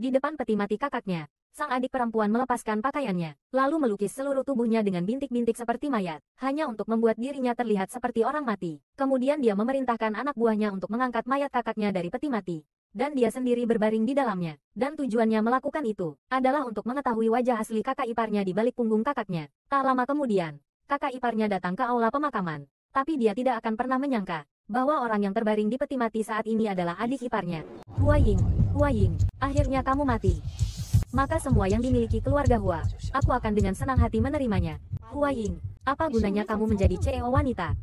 Di depan peti mati kakaknya, sang adik perempuan melepaskan pakaiannya, lalu melukis seluruh tubuhnya dengan bintik-bintik seperti mayat, hanya untuk membuat dirinya terlihat seperti orang mati. Kemudian dia memerintahkan anak buahnya untuk mengangkat mayat kakaknya dari peti mati. Dan dia sendiri berbaring di dalamnya, dan tujuannya melakukan itu, adalah untuk mengetahui wajah asli kakak iparnya di balik punggung kakaknya. Tak lama kemudian, kakak iparnya datang ke aula pemakaman. Tapi dia tidak akan pernah menyangka, bahwa orang yang terbaring di peti mati saat ini adalah adik iparnya. Hua Ying, Hua Ying, akhirnya kamu mati. Maka semua yang dimiliki keluarga Hua, aku akan dengan senang hati menerimanya. Hua Ying, apa gunanya kamu menjadi CEO wanita?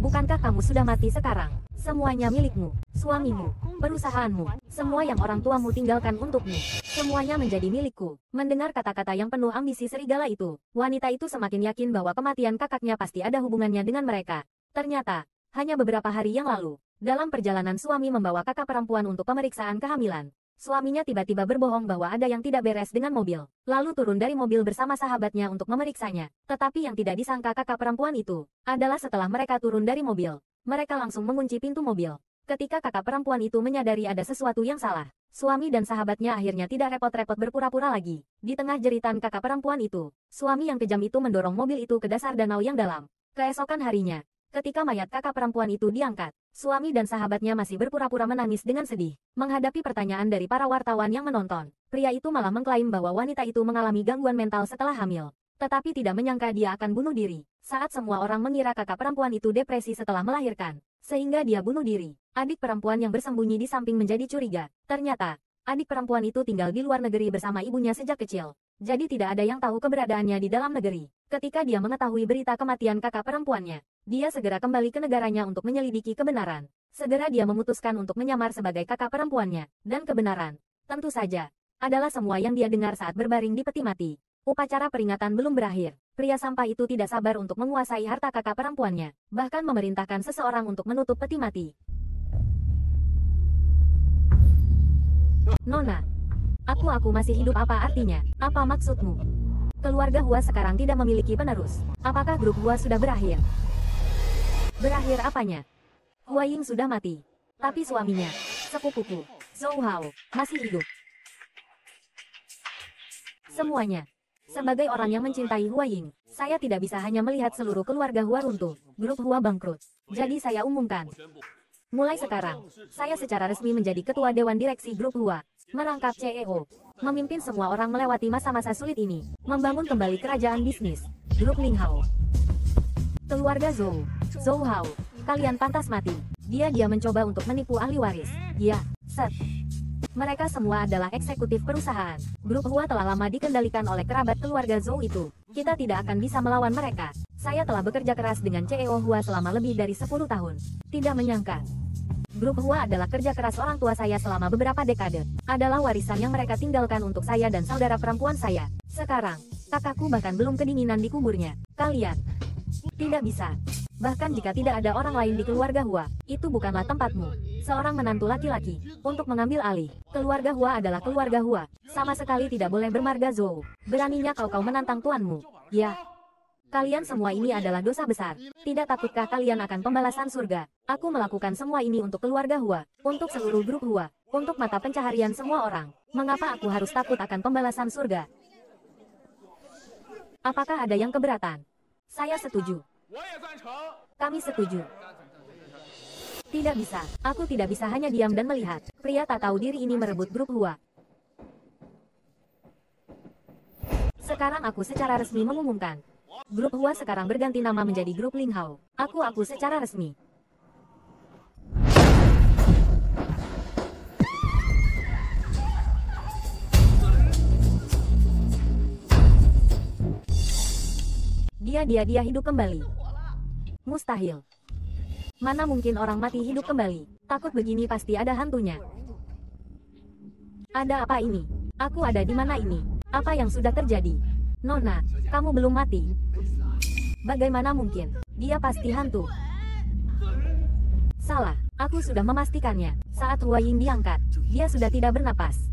Bukankah kamu sudah mati sekarang? Semuanya milikmu, suamimu, perusahaanmu, semua yang orang tuamu tinggalkan untukmu. Semuanya menjadi milikku. Mendengar kata-kata yang penuh ambisi serigala itu, wanita itu semakin yakin bahwa kematian kakaknya pasti ada hubungannya dengan mereka. Ternyata, hanya beberapa hari yang lalu, dalam perjalanan suami membawa kakak perempuan untuk pemeriksaan kehamilan, suaminya tiba-tiba berbohong bahwa ada yang tidak beres dengan mobil, lalu turun dari mobil bersama sahabatnya untuk memeriksanya. Tetapi yang tidak disangka kakak perempuan itu, adalah setelah mereka turun dari mobil, mereka langsung mengunci pintu mobil. Ketika kakak perempuan itu menyadari ada sesuatu yang salah, suami dan sahabatnya akhirnya tidak repot-repot berpura-pura lagi. Di tengah jeritan kakak perempuan itu, suami yang kejam itu mendorong mobil itu ke dasar danau yang dalam. Keesokan harinya, Ketika mayat kakak perempuan itu diangkat, suami dan sahabatnya masih berpura-pura menangis dengan sedih. Menghadapi pertanyaan dari para wartawan yang menonton, pria itu malah mengklaim bahwa wanita itu mengalami gangguan mental setelah hamil. Tetapi tidak menyangka dia akan bunuh diri, saat semua orang mengira kakak perempuan itu depresi setelah melahirkan, sehingga dia bunuh diri. Adik perempuan yang bersembunyi di samping menjadi curiga. Ternyata, adik perempuan itu tinggal di luar negeri bersama ibunya sejak kecil jadi tidak ada yang tahu keberadaannya di dalam negeri. Ketika dia mengetahui berita kematian kakak perempuannya, dia segera kembali ke negaranya untuk menyelidiki kebenaran. Segera dia memutuskan untuk menyamar sebagai kakak perempuannya, dan kebenaran, tentu saja, adalah semua yang dia dengar saat berbaring di peti mati. Upacara peringatan belum berakhir. Pria sampah itu tidak sabar untuk menguasai harta kakak perempuannya, bahkan memerintahkan seseorang untuk menutup peti mati. Nona, Atmu aku masih hidup apa artinya? Apa maksudmu? Keluarga Hua sekarang tidak memiliki penerus. Apakah grup Hua sudah berakhir? Berakhir apanya? Hua Ying sudah mati. Tapi suaminya, sepupuku, Zhou Hao, masih hidup. Semuanya. Sebagai orang yang mencintai Hua Ying, saya tidak bisa hanya melihat seluruh keluarga Hua runtuh, grup Hua bangkrut. Jadi saya umumkan. Mulai sekarang, saya secara resmi menjadi ketua Dewan Direksi Grup Hua merangkap CEO, memimpin semua orang melewati masa-masa sulit ini, membangun kembali kerajaan bisnis, grup Linghao. Keluarga Zhou, Zhou Hao, kalian pantas mati. Dia-dia mencoba untuk menipu ahli waris. Ya, set. Mereka semua adalah eksekutif perusahaan. Grup Hua telah lama dikendalikan oleh kerabat keluarga Zhou itu. Kita tidak akan bisa melawan mereka. Saya telah bekerja keras dengan CEO Hua selama lebih dari 10 tahun. Tidak menyangka, Grup Hua adalah kerja keras orang tua saya selama beberapa dekade. Adalah warisan yang mereka tinggalkan untuk saya dan saudara perempuan saya. Sekarang, kakakku bahkan belum kedinginan di kuburnya. Kalian tidak bisa. Bahkan jika tidak ada orang lain di keluarga Hua, itu bukanlah tempatmu. Seorang menantu laki-laki, untuk mengambil alih. Keluarga Hua adalah keluarga Hua. Sama sekali tidak boleh bermarga Zou. Beraninya kau-kau menantang tuanmu. Ya, Kalian semua ini adalah dosa besar. Tidak takutkah kalian akan pembalasan surga? Aku melakukan semua ini untuk keluarga Hua, untuk seluruh grup Hua, untuk mata pencaharian semua orang. Mengapa aku harus takut akan pembalasan surga? Apakah ada yang keberatan? Saya setuju. Kami setuju. Tidak bisa. Aku tidak bisa hanya diam dan melihat. Pria tak tahu diri ini merebut grup Hua. Sekarang aku secara resmi mengumumkan, Grup Hua sekarang berganti nama menjadi Grup Linghao. Aku aku secara resmi. Dia dia dia hidup kembali. Mustahil. Mana mungkin orang mati hidup kembali. Takut begini pasti ada hantunya. Ada apa ini? Aku ada di mana ini? Apa yang sudah terjadi? Nona, kamu belum mati. Bagaimana mungkin? Dia pasti hantu. Salah, aku sudah memastikannya. Saat Huaying diangkat, dia sudah tidak bernapas.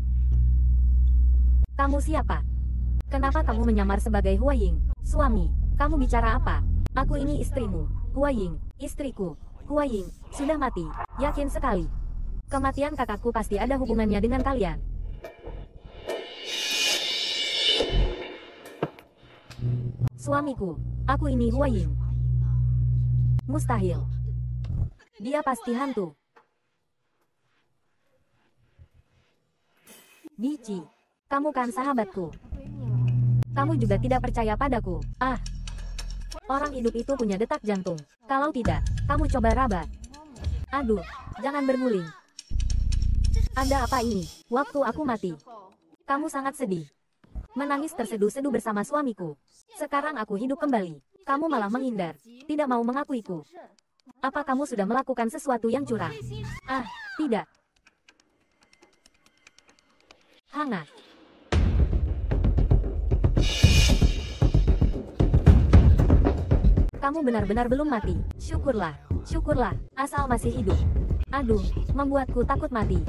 Kamu siapa? Kenapa kamu menyamar sebagai Huaying? Suami, kamu bicara apa? Aku ini istrimu. Huaying, istriku. Huaying, sudah mati. Yakin sekali. Kematian kakakku pasti ada hubungannya dengan kalian. Suamiku, aku ini Huayin. Mustahil. Dia pasti hantu. Bici, kamu kan sahabatku. Kamu juga tidak percaya padaku. Ah, orang hidup itu punya detak jantung. Kalau tidak, kamu coba raba. Aduh, jangan berguling. Ada apa ini? Waktu aku mati. Kamu sangat sedih menangis terseduh-seduh bersama suamiku. Sekarang aku hidup kembali. Kamu malah menghindar, tidak mau mengakuiku. Apa kamu sudah melakukan sesuatu yang curang? Ah, tidak. Hangat. Kamu benar-benar belum mati. Syukurlah, syukurlah, asal masih hidup. Aduh, membuatku takut mati.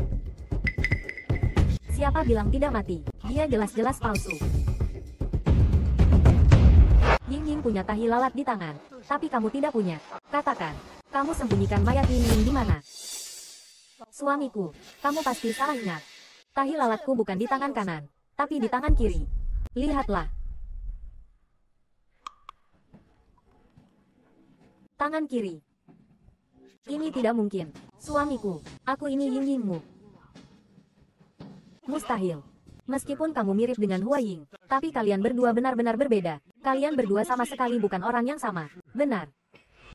Siapa bilang tidak mati? Dia jelas-jelas palsu. Ying Ying punya tahi lalat di tangan, tapi kamu tidak punya. Katakan, kamu sembunyikan mayat Ying Ying di mana? Suamiku, kamu pasti salah ingat. Tahi lalatku bukan di tangan kanan, tapi di tangan kiri. Lihatlah. Tangan kiri. Ini tidak mungkin. Suamiku, aku ini Ying Yingmu. Mustahil. Meskipun kamu mirip dengan Hua Ying, tapi kalian berdua benar-benar berbeda. Kalian berdua sama sekali bukan orang yang sama. Benar.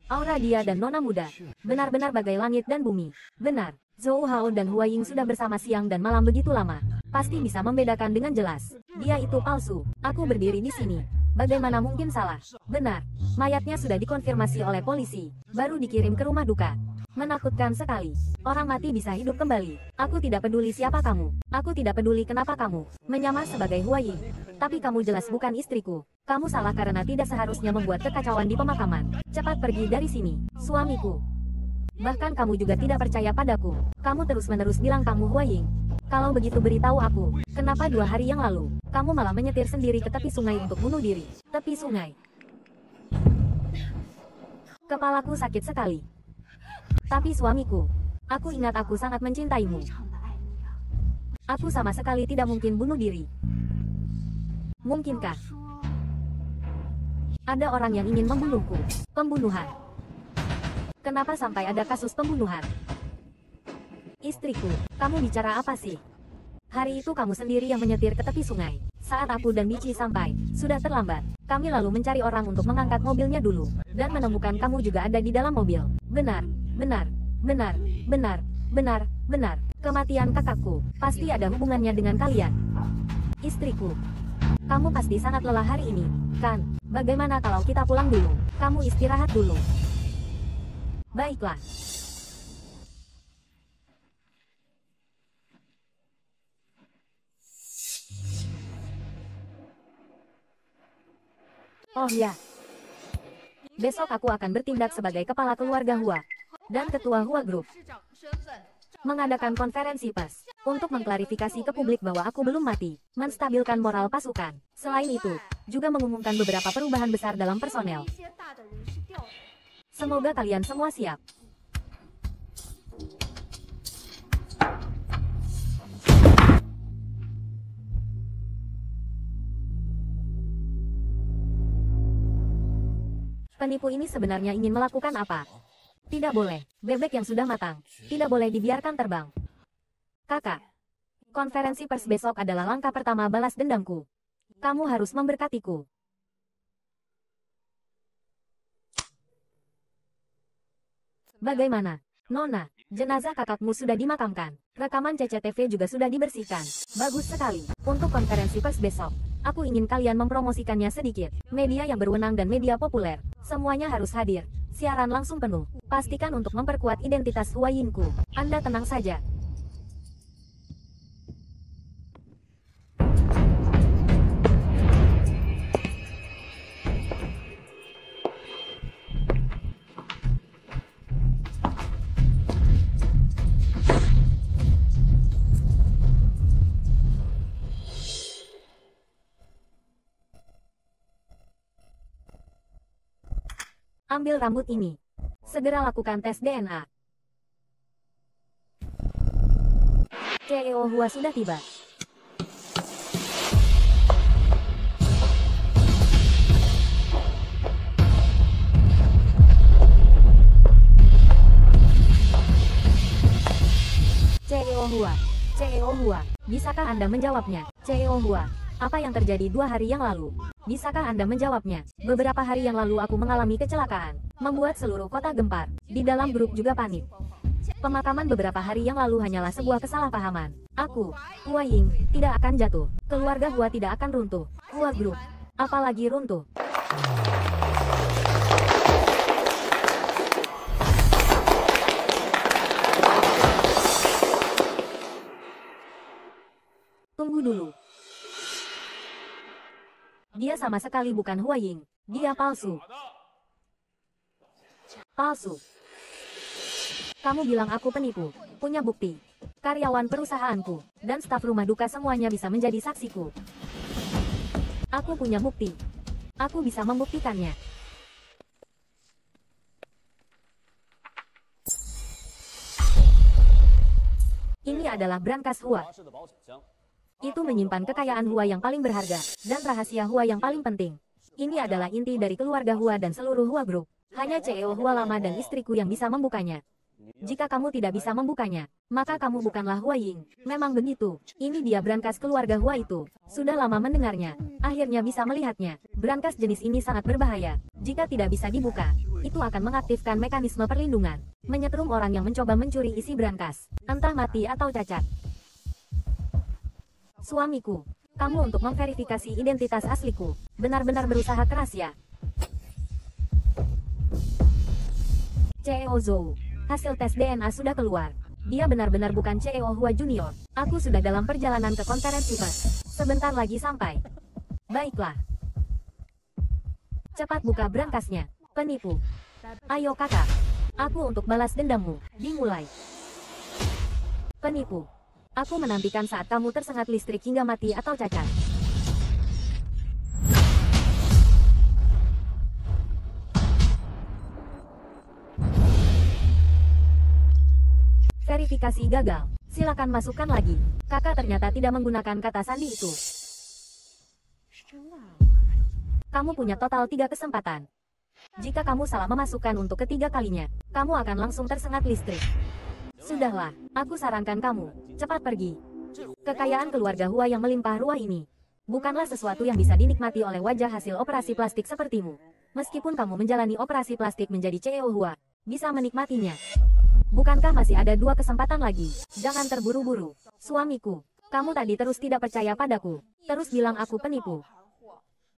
Aura dia dan nona muda. Benar-benar bagai langit dan bumi. Benar. Zhou Hao dan Hua Ying sudah bersama siang dan malam begitu lama. Pasti bisa membedakan dengan jelas. Dia itu palsu. Aku berdiri di sini. Bagaimana mungkin salah? Benar. Mayatnya sudah dikonfirmasi oleh polisi. Baru dikirim ke rumah duka. Menakutkan sekali. Orang mati bisa hidup kembali. Aku tidak peduli siapa kamu. Aku tidak peduli kenapa kamu. Menyamar sebagai Huayi. Tapi kamu jelas bukan istriku. Kamu salah karena tidak seharusnya membuat kekacauan di pemakaman. Cepat pergi dari sini, suamiku. Bahkan kamu juga tidak percaya padaku. Kamu terus-menerus bilang kamu Huaying. Kalau begitu beritahu aku, kenapa dua hari yang lalu, kamu malah menyetir sendiri ke tepi sungai untuk bunuh diri? Tepi sungai. Kepalaku sakit sekali. Tapi suamiku, aku ingat aku sangat mencintaimu. Aku sama sekali tidak mungkin bunuh diri. Mungkinkah? Ada orang yang ingin membunuhku. Pembunuhan. Kenapa sampai ada kasus pembunuhan? Istriku, kamu bicara apa sih? Hari itu kamu sendiri yang menyetir ke tepi sungai. Saat aku dan Michi sampai, sudah terlambat. Kami lalu mencari orang untuk mengangkat mobilnya dulu. Dan menemukan kamu juga ada di dalam mobil. Benar, benar, benar, benar, benar, benar. Kematian kakakku, pasti ada hubungannya dengan kalian. Istriku, kamu pasti sangat lelah hari ini, kan? Bagaimana kalau kita pulang dulu? Kamu istirahat dulu. Baiklah. Oh ya, Besok aku akan bertindak sebagai kepala keluarga Hua dan ketua Hua Group. Mengadakan konferensi pers untuk mengklarifikasi ke publik bahwa aku belum mati, menstabilkan moral pasukan. Selain itu, juga mengumumkan beberapa perubahan besar dalam personel. Semoga kalian semua siap. Penipu ini sebenarnya ingin melakukan apa? Tidak boleh, bebek yang sudah matang. Tidak boleh dibiarkan terbang. Kakak, konferensi pers besok adalah langkah pertama balas dendamku. Kamu harus memberkatiku. Bagaimana? Nona, jenazah kakakmu sudah dimakamkan. Rekaman CCTV juga sudah dibersihkan. Bagus sekali, untuk konferensi pers besok. Aku ingin kalian mempromosikannya sedikit. Media yang berwenang dan media populer. Semuanya harus hadir. Siaran langsung penuh. Pastikan untuk memperkuat identitas Huayinku. Anda tenang saja, Ambil rambut ini. Segera lakukan tes DNA. CEO Hua sudah tiba. CEO Hua. CEO Hua. Bisakah Anda menjawabnya? CEO Hua. Apa yang terjadi dua hari yang lalu? Bisakah Anda menjawabnya? Beberapa hari yang lalu aku mengalami kecelakaan, membuat seluruh kota gempar. Di dalam grup juga panik. Pemakaman beberapa hari yang lalu hanyalah sebuah kesalahpahaman. Aku, Hua Ying, tidak akan jatuh. Keluarga Hua tidak akan runtuh. Hua Group, apalagi runtuh. sama sekali bukan Huaying, Dia palsu. Palsu. Kamu bilang aku penipu. Punya bukti. Karyawan perusahaanku, dan staf rumah duka semuanya bisa menjadi saksiku. Aku punya bukti. Aku bisa membuktikannya. Ini adalah brankas Hua. Itu menyimpan kekayaan Hua yang paling berharga, dan rahasia Hua yang paling penting. Ini adalah inti dari keluarga Hua dan seluruh Hua Group. Hanya CEO Hua lama dan istriku yang bisa membukanya. Jika kamu tidak bisa membukanya, maka kamu bukanlah Hua Ying. Memang begitu. Ini dia brankas keluarga Hua itu. Sudah lama mendengarnya. Akhirnya bisa melihatnya. Brankas jenis ini sangat berbahaya. Jika tidak bisa dibuka, itu akan mengaktifkan mekanisme perlindungan. Menyetrum orang yang mencoba mencuri isi brankas. Entah mati atau cacat. Suamiku, kamu untuk memverifikasi identitas asliku, benar-benar berusaha keras ya. CEO Zhou, hasil tes DNA sudah keluar. Dia benar-benar bukan CEO Hua Junior. Aku sudah dalam perjalanan ke konferensi pers. Sebentar lagi sampai. Baiklah. Cepat buka berangkasnya, penipu. Ayo kakak, aku untuk balas dendammu. Dimulai. Penipu. Aku menantikan saat kamu tersengat listrik hingga mati atau cacat. Verifikasi gagal. Silakan masukkan lagi. Kakak ternyata tidak menggunakan kata sandi itu. Kamu punya total tiga kesempatan. Jika kamu salah memasukkan untuk ketiga kalinya, kamu akan langsung tersengat listrik. Sudahlah, aku sarankan kamu, cepat pergi. Kekayaan keluarga Hua yang melimpah ruah ini bukanlah sesuatu yang bisa dinikmati oleh wajah hasil operasi plastik sepertimu. Meskipun kamu menjalani operasi plastik menjadi CEO Hua, bisa menikmatinya. Bukankah masih ada dua kesempatan lagi? Jangan terburu-buru. Suamiku, kamu tadi terus tidak percaya padaku. Terus bilang aku penipu.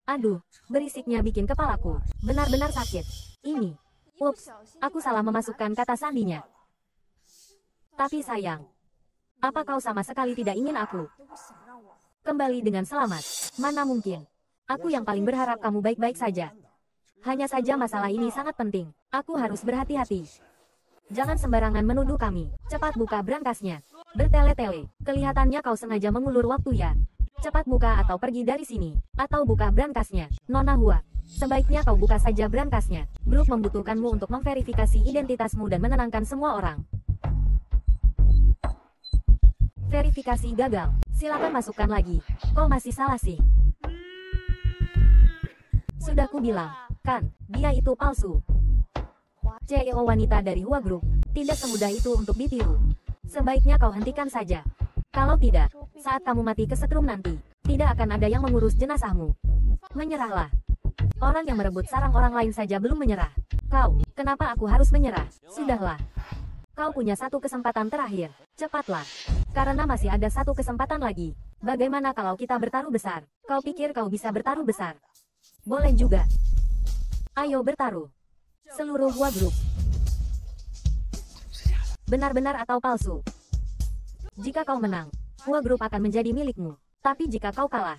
Aduh, berisiknya bikin kepalaku. Benar-benar sakit. Ini. Ups, aku salah memasukkan kata sandinya. Tapi sayang. Apa kau sama sekali tidak ingin aku? Kembali dengan selamat. Mana mungkin. Aku yang paling berharap kamu baik-baik saja. Hanya saja masalah ini sangat penting. Aku harus berhati-hati. Jangan sembarangan menuduh kami. Cepat buka brankasnya. Bertele-tele. Kelihatannya kau sengaja mengulur waktu ya. Cepat buka atau pergi dari sini. Atau buka brankasnya, Nona Hua. Sebaiknya kau buka saja brankasnya. Grup membutuhkanmu untuk memverifikasi identitasmu dan menenangkan semua orang. Verifikasi gagal. Silakan masukkan lagi. Kok masih salah sih? Sudah ku bilang, kan, dia itu palsu. CEO wanita dari Hua Group, tidak semudah itu untuk ditiru. Sebaiknya kau hentikan saja. Kalau tidak, saat kamu mati kesetrum nanti, tidak akan ada yang mengurus jenazahmu. Menyerahlah. Orang yang merebut sarang orang lain saja belum menyerah. Kau, kenapa aku harus menyerah? Sudahlah. Kau punya satu kesempatan terakhir. Cepatlah. Karena masih ada satu kesempatan lagi. Bagaimana kalau kita bertaruh besar? Kau pikir kau bisa bertaruh besar? Boleh juga. Ayo bertaruh. Seluruh gua grup. Benar-benar atau palsu? Jika kau menang, gua grup akan menjadi milikmu. Tapi jika kau kalah,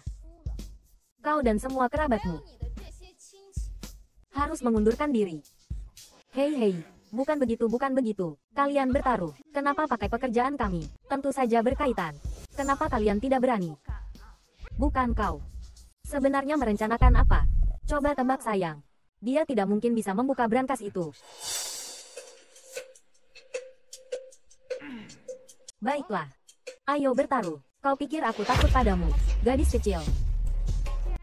kau dan semua kerabatmu harus mengundurkan diri. Hei hei, Bukan begitu bukan begitu. Kalian bertaruh. Kenapa pakai pekerjaan kami? Tentu saja berkaitan. Kenapa kalian tidak berani? Bukan kau. Sebenarnya merencanakan apa? Coba tembak sayang. Dia tidak mungkin bisa membuka brankas itu. Baiklah. Ayo bertaruh. Kau pikir aku takut padamu, gadis kecil.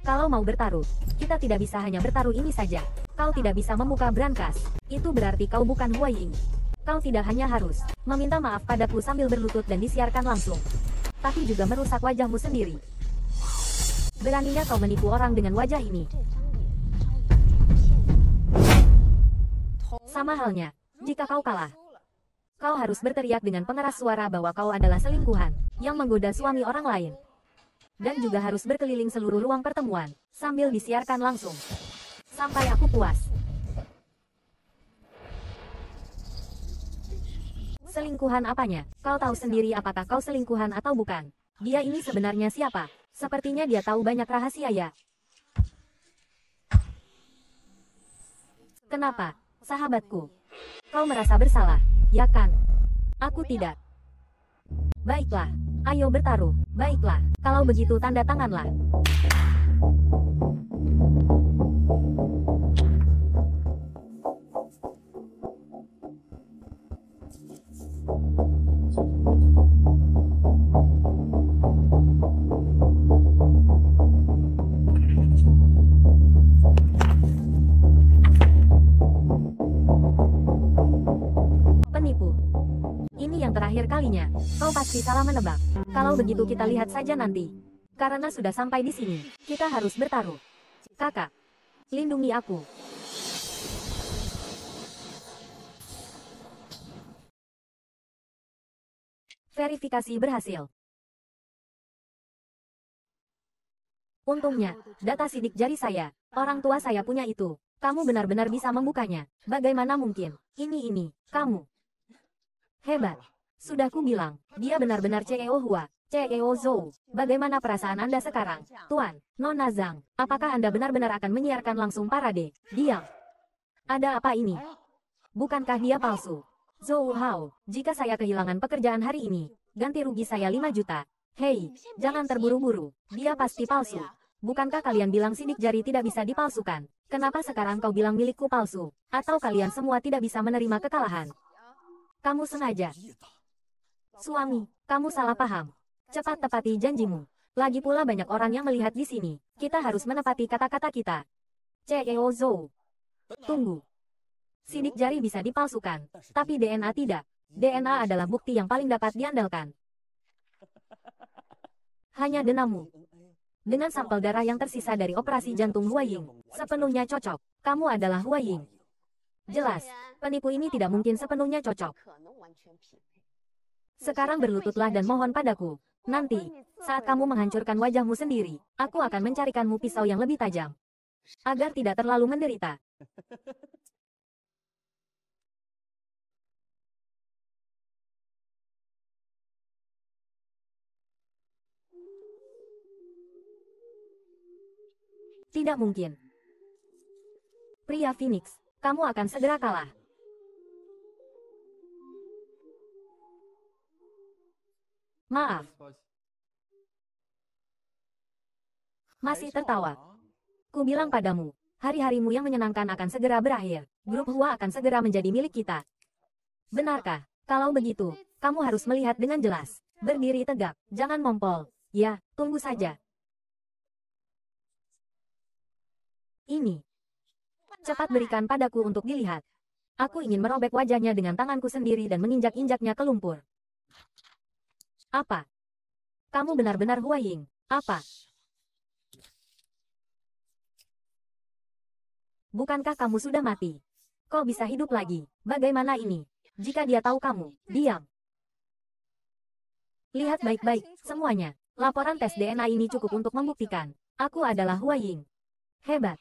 Kalau mau bertaruh, kita tidak bisa hanya bertaruh ini saja. Kau tidak bisa membuka brankas. Itu berarti kau bukan Huaying. Kau tidak hanya harus meminta maaf padaku sambil berlutut dan disiarkan langsung. Tapi juga merusak wajahmu sendiri. Beraninya kau menipu orang dengan wajah ini. Sama halnya, jika kau kalah, kau harus berteriak dengan pengeras suara bahwa kau adalah selingkuhan yang menggoda suami orang lain. Dan juga harus berkeliling seluruh ruang pertemuan sambil disiarkan langsung. Sampai aku puas. Selingkuhan apanya? Kau tahu sendiri apakah kau selingkuhan atau bukan? Dia ini sebenarnya siapa? Sepertinya dia tahu banyak rahasia ya. Kenapa, sahabatku? Kau merasa bersalah, ya kan? Aku tidak. Baiklah, ayo bertaruh. Baiklah, kalau begitu tanda tanganlah. terakhir kalinya, kau pasti salah menebak. Kalau begitu kita lihat saja nanti. Karena sudah sampai di sini, kita harus bertaruh. Kakak, lindungi aku. Verifikasi berhasil. Untungnya, data sidik jari saya, orang tua saya punya itu. Kamu benar-benar bisa membukanya. Bagaimana mungkin? Ini ini, kamu. Hebat. Sudah ku bilang, dia benar-benar CEO Hua, CEO Zhou. Bagaimana perasaan Anda sekarang, Tuan, Nona Zhang? Apakah Anda benar-benar akan menyiarkan langsung parade? Dia. Ada apa ini? Bukankah dia palsu? Zhou Hao, jika saya kehilangan pekerjaan hari ini, ganti rugi saya 5 juta. Hei, jangan terburu-buru, dia pasti palsu. Bukankah kalian bilang sidik jari tidak bisa dipalsukan? Kenapa sekarang kau bilang milikku palsu? Atau kalian semua tidak bisa menerima kekalahan? Kamu sengaja. Suami, kamu salah paham. Cepat tepati janjimu. Lagi pula banyak orang yang melihat di sini. Kita harus menepati kata-kata kita. CEO Zhou. Tunggu. Sidik jari bisa dipalsukan, tapi DNA tidak. DNA adalah bukti yang paling dapat diandalkan. Hanya denamu. Dengan sampel darah yang tersisa dari operasi jantung Huaying, sepenuhnya cocok. Kamu adalah Huaying. Jelas, penipu ini tidak mungkin sepenuhnya cocok. Sekarang berlututlah dan mohon padaku. Nanti, saat kamu menghancurkan wajahmu sendiri, aku akan mencarikanmu pisau yang lebih tajam. Agar tidak terlalu menderita. Tidak mungkin. Pria Phoenix, kamu akan segera kalah. Maaf. Masih tertawa. Ku bilang padamu, hari-harimu yang menyenangkan akan segera berakhir. Grup Hua akan segera menjadi milik kita. Benarkah? Kalau begitu, kamu harus melihat dengan jelas. Berdiri tegak, jangan mompol. Ya, tunggu saja. Ini. Cepat berikan padaku untuk dilihat. Aku ingin merobek wajahnya dengan tanganku sendiri dan menginjak-injaknya ke lumpur. Apa? Kamu benar-benar Huaying. Apa? Bukankah kamu sudah mati? Kau bisa hidup lagi. Bagaimana ini? Jika dia tahu kamu, diam. Lihat baik-baik, semuanya. Laporan tes DNA ini cukup untuk membuktikan. Aku adalah Huaying. Hebat.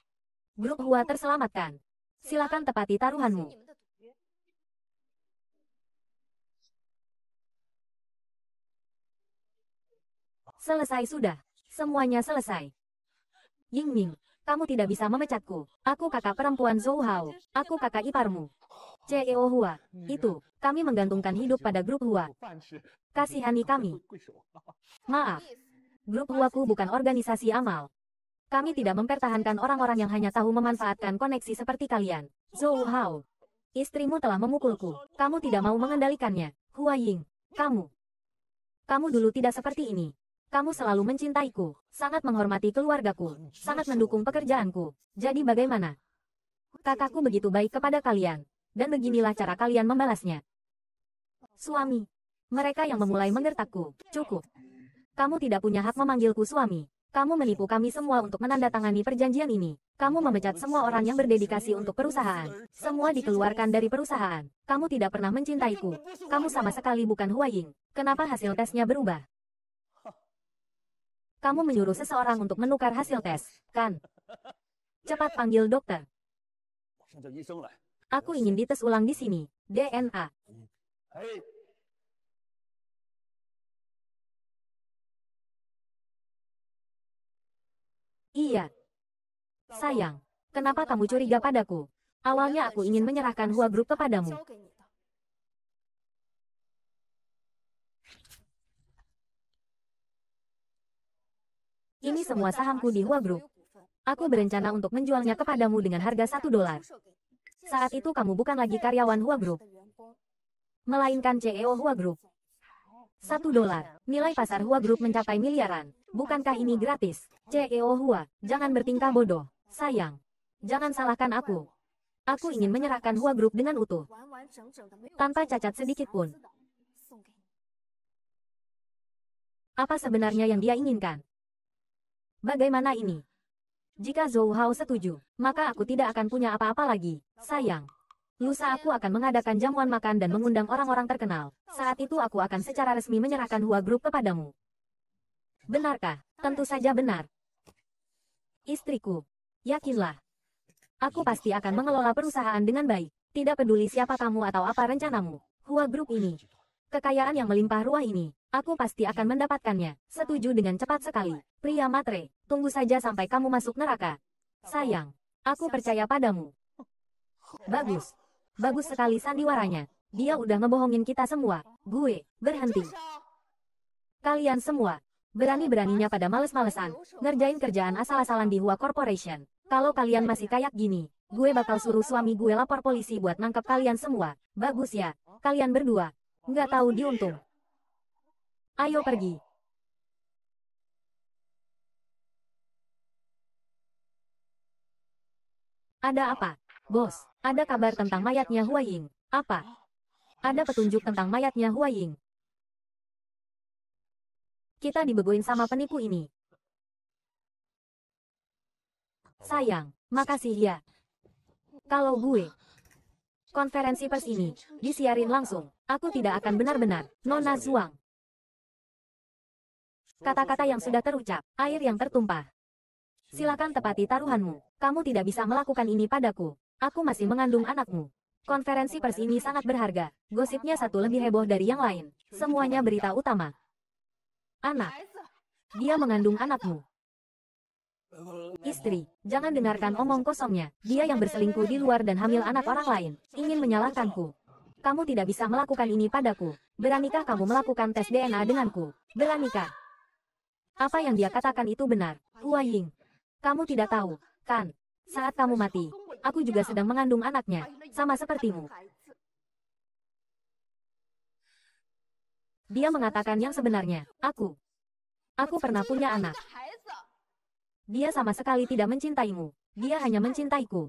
Grup Hua terselamatkan. Silakan tepati taruhanmu. Selesai sudah. Semuanya selesai. Yingming, kamu tidak bisa memecatku. Aku kakak perempuan Zhou Hao. Aku kakak iparmu. CEO oh Hua, itu, kami menggantungkan hidup pada grup Hua. Kasihani kami. Maaf. Grup Hua ku bukan organisasi amal. Kami tidak mempertahankan orang-orang yang hanya tahu memanfaatkan koneksi seperti kalian. Zhou Hao. Istrimu telah memukulku. Kamu tidak mau mengendalikannya. Hua Ying. Kamu. Kamu dulu tidak seperti ini. Kamu selalu mencintaiku, sangat menghormati keluargaku, sangat mendukung pekerjaanku. Jadi bagaimana? Kakakku begitu baik kepada kalian, dan beginilah cara kalian membalasnya. Suami. Mereka yang memulai mengertakku. Cukup. Kamu tidak punya hak memanggilku suami. Kamu menipu kami semua untuk menandatangani perjanjian ini. Kamu memecat semua orang yang berdedikasi untuk perusahaan. Semua dikeluarkan dari perusahaan. Kamu tidak pernah mencintaiku. Kamu sama sekali bukan Huaying. Kenapa hasil tesnya berubah? Kamu menyuruh seseorang untuk menukar hasil tes, kan? Cepat panggil dokter. Aku ingin dites ulang di sini. DNA. Iya. Sayang, kenapa kamu curiga padaku? Awalnya aku ingin menyerahkan Hua Group kepadamu. Ini semua sahamku di Hua Group. Aku berencana untuk menjualnya kepadamu dengan harga satu dolar. Saat itu kamu bukan lagi karyawan Hua Group, melainkan CEO Hua Group. Satu dolar, nilai pasar Hua Group mencapai miliaran. Bukankah ini gratis? CEO Hua, jangan bertingkah bodoh. Sayang, jangan salahkan aku. Aku ingin menyerahkan Hua Group dengan utuh, tanpa cacat sedikit pun. Apa sebenarnya yang dia inginkan? Bagaimana ini? Jika Zhou Hao setuju, maka aku tidak akan punya apa-apa lagi, sayang. Lusa aku akan mengadakan jamuan makan dan mengundang orang-orang terkenal. Saat itu aku akan secara resmi menyerahkan Hua Group kepadamu. Benarkah? Tentu saja benar. Istriku. Yakinlah. Aku pasti akan mengelola perusahaan dengan baik. Tidak peduli siapa kamu atau apa rencanamu. Hua Group ini. Kekayaan yang melimpah ruah ini. Aku pasti akan mendapatkannya. Setuju dengan cepat sekali. Pria matre, tunggu saja sampai kamu masuk neraka. Sayang, aku percaya padamu. Bagus. Bagus sekali sandiwaranya. Dia udah ngebohongin kita semua. Gue, berhenti. Kalian semua, berani-beraninya pada males-malesan, ngerjain kerjaan asal-asalan di Hua Corporation. Kalau kalian masih kayak gini, gue bakal suruh suami gue lapor polisi buat nangkep kalian semua. Bagus ya, kalian berdua. Nggak tahu diuntung. Ayo pergi. Ada apa? Bos, ada kabar tentang mayatnya Hua Apa? Ada petunjuk tentang mayatnya Hua Kita dibegoin sama penipu ini. Sayang, makasih ya. Kalau gue, konferensi pers ini, disiarin langsung, aku tidak akan benar-benar, Nona Zuang. Kata-kata yang sudah terucap, air yang tertumpah. Silakan tepati taruhanmu. Kamu tidak bisa melakukan ini padaku. Aku masih mengandung anakmu. Konferensi pers ini sangat berharga. Gosipnya satu lebih heboh dari yang lain. Semuanya berita utama. Anak. Dia mengandung anakmu. Istri, jangan dengarkan omong kosongnya. Dia yang berselingkuh di luar dan hamil anak orang lain. Ingin menyalahkanku. Kamu tidak bisa melakukan ini padaku. Beranikah kamu melakukan tes DNA denganku? Beranikah? Apa yang dia katakan itu benar. Hua kamu tidak tahu, kan? Saat kamu mati, aku juga sedang mengandung anaknya, sama sepertimu. Dia mengatakan yang sebenarnya, aku. Aku pernah punya anak. Dia sama sekali tidak mencintaimu. Dia hanya mencintaiku.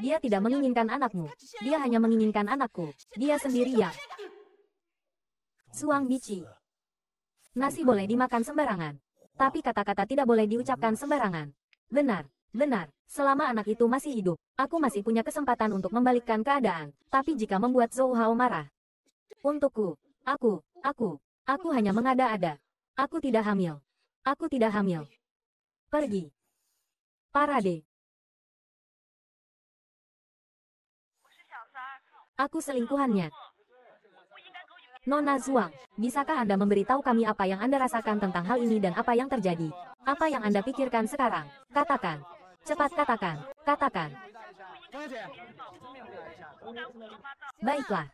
Dia tidak menginginkan anakmu. Dia hanya menginginkan anakku. Dia sendiri ya. Suang bici. Nasi boleh dimakan sembarangan. Tapi kata-kata tidak boleh diucapkan sembarangan. Benar, benar. Selama anak itu masih hidup, aku masih punya kesempatan untuk membalikkan keadaan. Tapi jika membuat Zhou Hao marah. Untukku, aku, aku, aku hanya mengada-ada. Aku tidak hamil. Aku tidak hamil. Pergi. Parade. Aku selingkuhannya. Nona Zhuang, bisakah Anda memberitahu kami apa yang Anda rasakan tentang hal ini dan apa yang terjadi? Apa yang Anda pikirkan sekarang? Katakan. Cepat katakan. Katakan. Baiklah.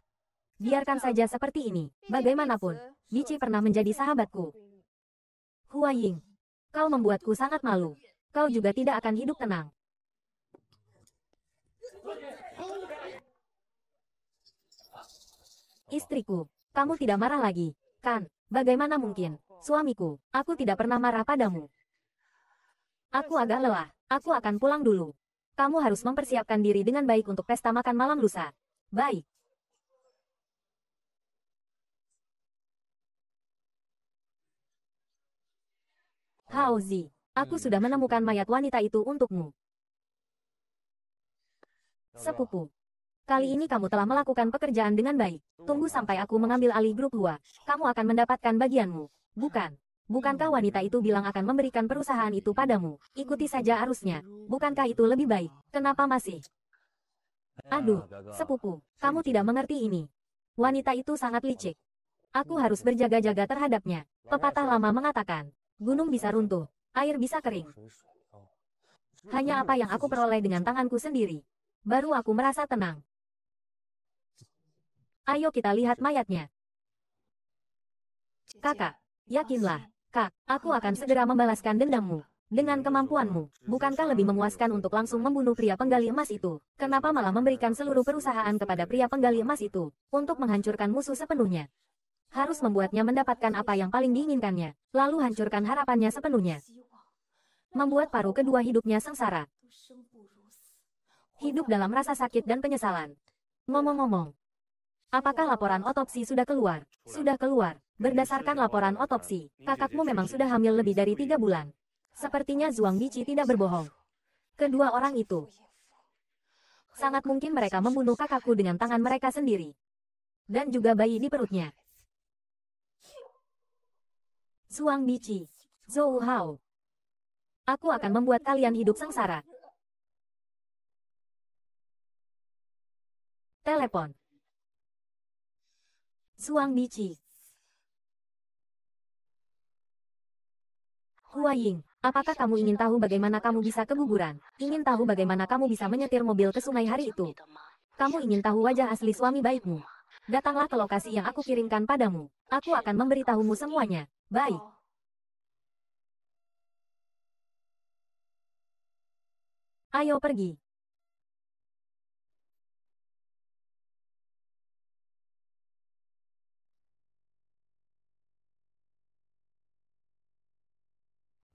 Biarkan saja seperti ini. Bagaimanapun, Yici pernah menjadi sahabatku. Hua Ying. Kau membuatku sangat malu. Kau juga tidak akan hidup tenang. Istriku, kamu tidak marah lagi, kan? Bagaimana mungkin? Suamiku, aku tidak pernah marah padamu. Aku agak lelah. Aku akan pulang dulu. Kamu harus mempersiapkan diri dengan baik untuk pesta makan malam lusa. Baik. Haozi, aku sudah menemukan mayat wanita itu untukmu. Sepupu, kali ini kamu telah melakukan pekerjaan dengan baik. Tunggu sampai aku mengambil alih grup Hua. Kamu akan mendapatkan bagianmu. Bukan. Bukankah wanita itu bilang akan memberikan perusahaan itu padamu? Ikuti saja arusnya. Bukankah itu lebih baik? Kenapa masih? Aduh, eh, sepupu, kamu tidak mengerti ini. Wanita itu sangat licik. Aku harus berjaga-jaga terhadapnya. Pepatah lama mengatakan, gunung bisa runtuh, air bisa kering. Hanya apa yang aku peroleh dengan tanganku sendiri. Baru aku merasa tenang. Ayo kita lihat mayatnya. Kakak, Yakinlah, Kak, aku akan segera membalaskan dendammu. Dengan kemampuanmu, bukankah lebih memuaskan untuk langsung membunuh pria penggali emas itu? Kenapa malah memberikan seluruh perusahaan kepada pria penggali emas itu, untuk menghancurkan musuh sepenuhnya? Harus membuatnya mendapatkan apa yang paling diinginkannya, lalu hancurkan harapannya sepenuhnya. Membuat paruh kedua hidupnya sengsara. Hidup dalam rasa sakit dan penyesalan. Ngomong-ngomong, Apakah laporan otopsi sudah keluar? Sudah keluar. Berdasarkan laporan otopsi, kakakmu memang sudah hamil lebih dari tiga bulan. Sepertinya Zhuang Bici tidak berbohong. Kedua orang itu. Sangat mungkin mereka membunuh kakakku dengan tangan mereka sendiri. Dan juga bayi di perutnya. Zhuang Bici. Zhou Hao. Aku akan membuat kalian hidup sengsara. Telepon. Suang Niji. Hua Ying, apakah kamu ingin tahu bagaimana kamu bisa keguguran? Ingin tahu bagaimana kamu bisa menyetir mobil ke sungai hari itu? Kamu ingin tahu wajah asli suami baikmu? Datanglah ke lokasi yang aku kirimkan padamu. Aku akan memberitahumu semuanya. Baik. Ayo pergi.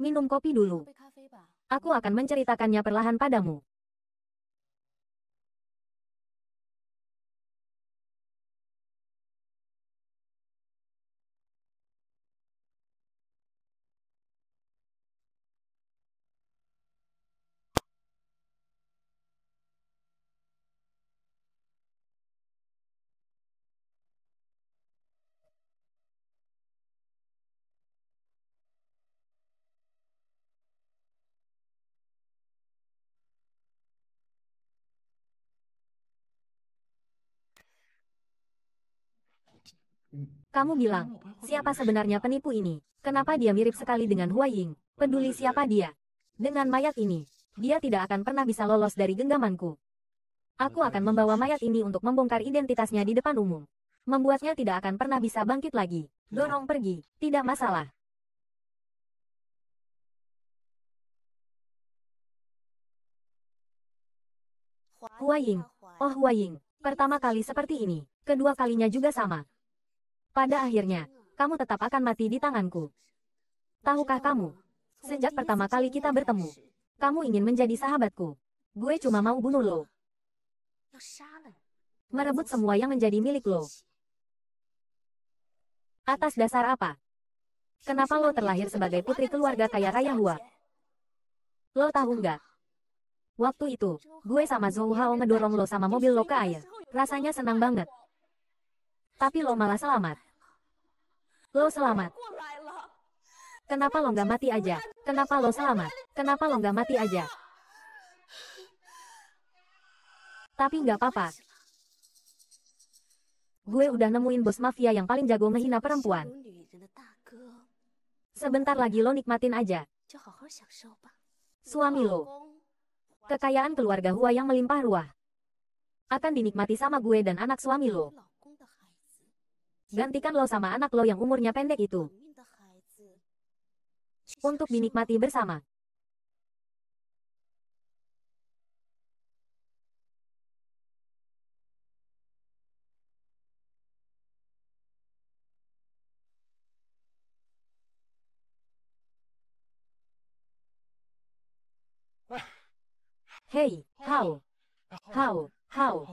minum kopi dulu. Aku akan menceritakannya perlahan padamu. Kamu bilang, siapa sebenarnya penipu ini? Kenapa dia mirip sekali dengan Hua Ying? Peduli siapa dia? Dengan mayat ini, dia tidak akan pernah bisa lolos dari genggamanku. Aku akan membawa mayat ini untuk membongkar identitasnya di depan umum. Membuatnya tidak akan pernah bisa bangkit lagi. Nah. Dorong pergi, tidak masalah. Hua Ying, oh Hua Ying, pertama kali seperti ini, kedua kalinya juga sama, pada akhirnya, kamu tetap akan mati di tanganku. Tahukah kamu? Sejak pertama kali kita bertemu, kamu ingin menjadi sahabatku. Gue cuma mau bunuh lo. Merebut semua yang menjadi milik lo. Atas dasar apa? Kenapa lo terlahir sebagai putri keluarga kaya raya Hua? Lo tahu nggak? Waktu itu, gue sama Zhou Hao ngedorong lo sama mobil lo ke air. Rasanya senang banget tapi lo malah selamat. Lo selamat. Kenapa lo nggak mati aja? Kenapa lo selamat? Kenapa lo nggak mati aja? Tapi nggak apa-apa. Gue udah nemuin bos mafia yang paling jago menghina perempuan. Sebentar lagi lo nikmatin aja. Suami lo. Kekayaan keluarga Hua yang melimpah ruah. Akan dinikmati sama gue dan anak suami lo. Gantikan lo sama anak lo yang umurnya pendek itu. Untuk dinikmati bersama. Hei, how, how, how.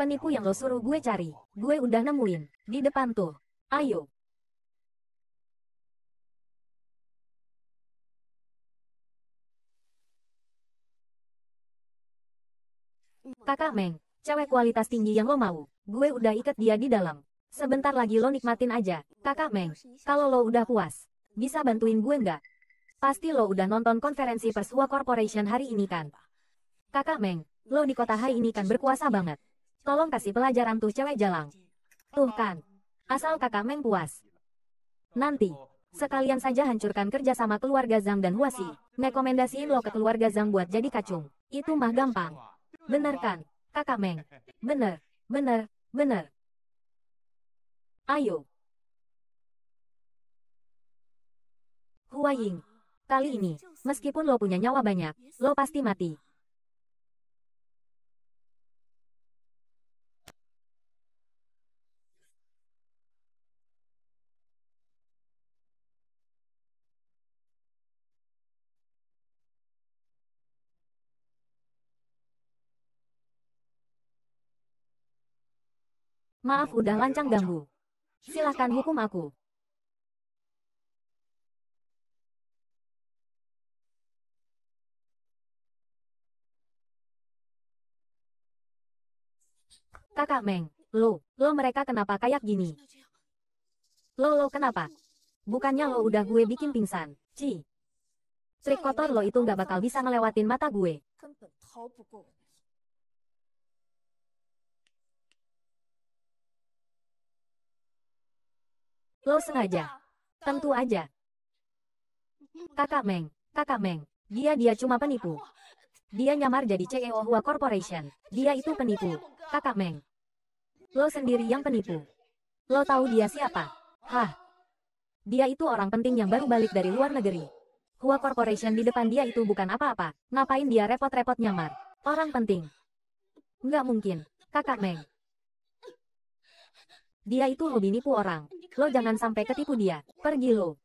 Penipu yang lo suruh gue cari, gue udah nemuin. Di depan tuh. Ayo. Kakak Meng, cewek kualitas tinggi yang lo mau. Gue udah ikat dia di dalam. Sebentar lagi lo nikmatin aja, kakak Meng. Kalau lo udah puas, bisa bantuin gue nggak? Pasti lo udah nonton konferensi Persua Corporation hari ini kan? Kakak Meng, lo di kota Hai ini kan berkuasa banget. Tolong kasih pelajaran tuh cewek jalang. Tuh kan. Asal kakak Meng puas. Nanti, sekalian saja hancurkan kerja sama keluarga Zhang dan Huasi. Rekomendasiin lo ke keluarga Zhang buat jadi kacung. Itu mah gampang. Bener kan, kakak Meng? Bener, bener, bener. Ayo. Huaying. Kali ini, meskipun lo punya nyawa banyak, lo pasti mati. Maaf udah lancang ganggu. Silahkan hukum aku. Kakak Meng, lo, lo mereka kenapa kayak gini? Lo lo kenapa? Bukannya lo udah gue bikin pingsan, Ci. Trik kotor lo itu nggak bakal bisa ngelewatin mata gue. Lo sengaja. Tentu aja. Kakak Meng, kakak Meng, dia dia cuma penipu. Dia nyamar jadi CEO Hua Corporation. Dia itu penipu. Kakak Meng. Lo sendiri yang penipu. Lo tahu dia siapa? Hah. Dia itu orang penting yang baru balik dari luar negeri. Hua Corporation di depan dia itu bukan apa-apa. Ngapain dia repot-repot nyamar? Orang penting. Nggak mungkin. Kakak Meng. Dia itu hobi nipu orang. Lo jangan sampai ketipu dia. Pergi lo.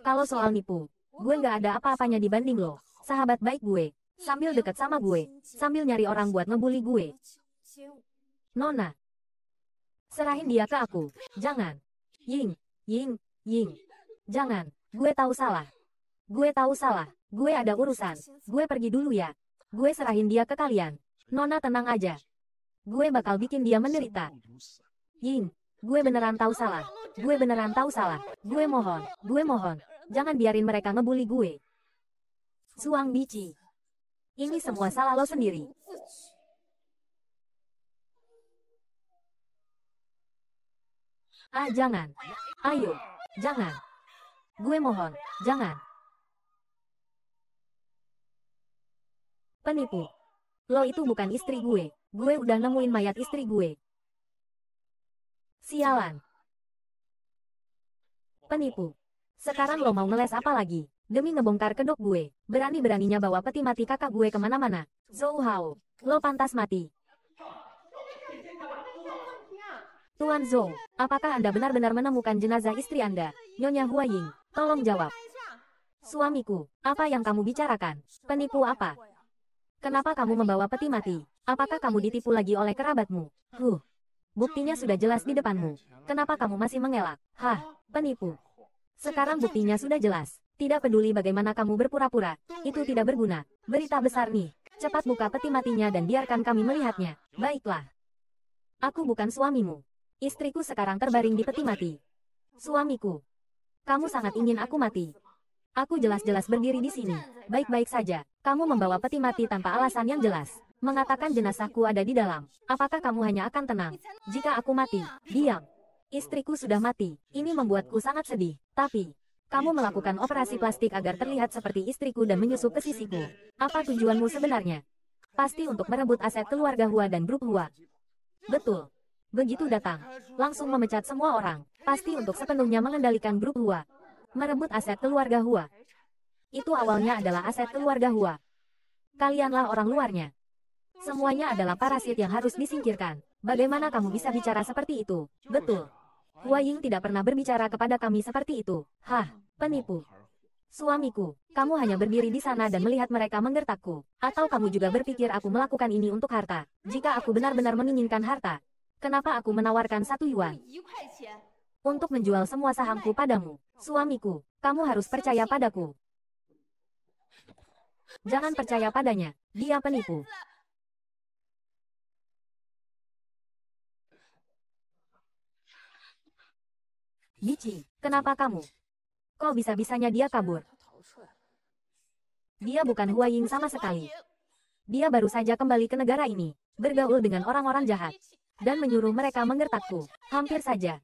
Kalau soal nipu, gue gak ada apa-apanya dibanding lo. Sahabat baik gue. Sambil deket sama gue. Sambil nyari orang buat ngebully gue. Nona. Serahin dia ke aku. Jangan. Ying. Ying. Ying. Jangan. Gue tahu salah. Gue tahu salah. Gue ada urusan. Gue pergi dulu ya. Gue serahin dia ke kalian. Nona tenang aja. Gue bakal bikin dia menderita. Ying. Gue beneran tahu salah. Gue beneran tahu salah. Gue mohon, gue mohon. Jangan biarin mereka ngebully gue. Suang Bici. Ini semua salah lo sendiri. Ah jangan. Ayo. Jangan. Gue mohon. Jangan. Penipu. Lo itu bukan istri gue. Gue udah nemuin mayat istri gue. Sialan. Penipu. Sekarang lo mau ngeles apa lagi? Demi ngebongkar kedok gue, berani-beraninya bawa peti mati kakak gue kemana-mana. Zhou Hao, lo pantas mati. Tuan Zhou, apakah Anda benar-benar menemukan jenazah istri Anda? Nyonya Huaying, tolong jawab. Suamiku, apa yang kamu bicarakan? Penipu apa? Kenapa kamu membawa peti mati? Apakah kamu ditipu lagi oleh kerabatmu? Huh, Buktinya sudah jelas di depanmu. Kenapa kamu masih mengelak? Hah, penipu. Sekarang buktinya sudah jelas. Tidak peduli bagaimana kamu berpura-pura, itu tidak berguna. Berita besar nih. Cepat buka peti matinya dan biarkan kami melihatnya. Baiklah. Aku bukan suamimu. Istriku sekarang terbaring di peti mati. Suamiku. Kamu sangat ingin aku mati. Aku jelas-jelas berdiri di sini. Baik-baik saja. Kamu membawa peti mati tanpa alasan yang jelas mengatakan jenazahku ada di dalam. Apakah kamu hanya akan tenang? Jika aku mati, diam. Istriku sudah mati, ini membuatku sangat sedih. Tapi, kamu melakukan operasi plastik agar terlihat seperti istriku dan menyusup ke sisiku. Apa tujuanmu sebenarnya? Pasti untuk merebut aset keluarga Hua dan grup Hua. Betul. Begitu datang, langsung memecat semua orang. Pasti untuk sepenuhnya mengendalikan grup Hua. Merebut aset keluarga Hua. Itu awalnya adalah aset keluarga Hua. Kalianlah orang luarnya. Semuanya adalah parasit yang harus disingkirkan. Bagaimana kamu bisa bicara seperti itu? Betul. Hua Ying tidak pernah berbicara kepada kami seperti itu. Hah, penipu. Suamiku, kamu hanya berdiri di sana dan melihat mereka menggertakku. Atau kamu juga berpikir aku melakukan ini untuk harta. Jika aku benar-benar menginginkan harta, kenapa aku menawarkan satu yuan? Untuk menjual semua sahamku padamu. Suamiku, kamu harus percaya padaku. Jangan percaya padanya, dia penipu. Yichi, kenapa kamu? Kok bisa-bisanya dia kabur? Dia bukan Hua Ying sama sekali. Dia baru saja kembali ke negara ini, bergaul dengan orang-orang jahat, dan menyuruh mereka mengertakku. hampir saja.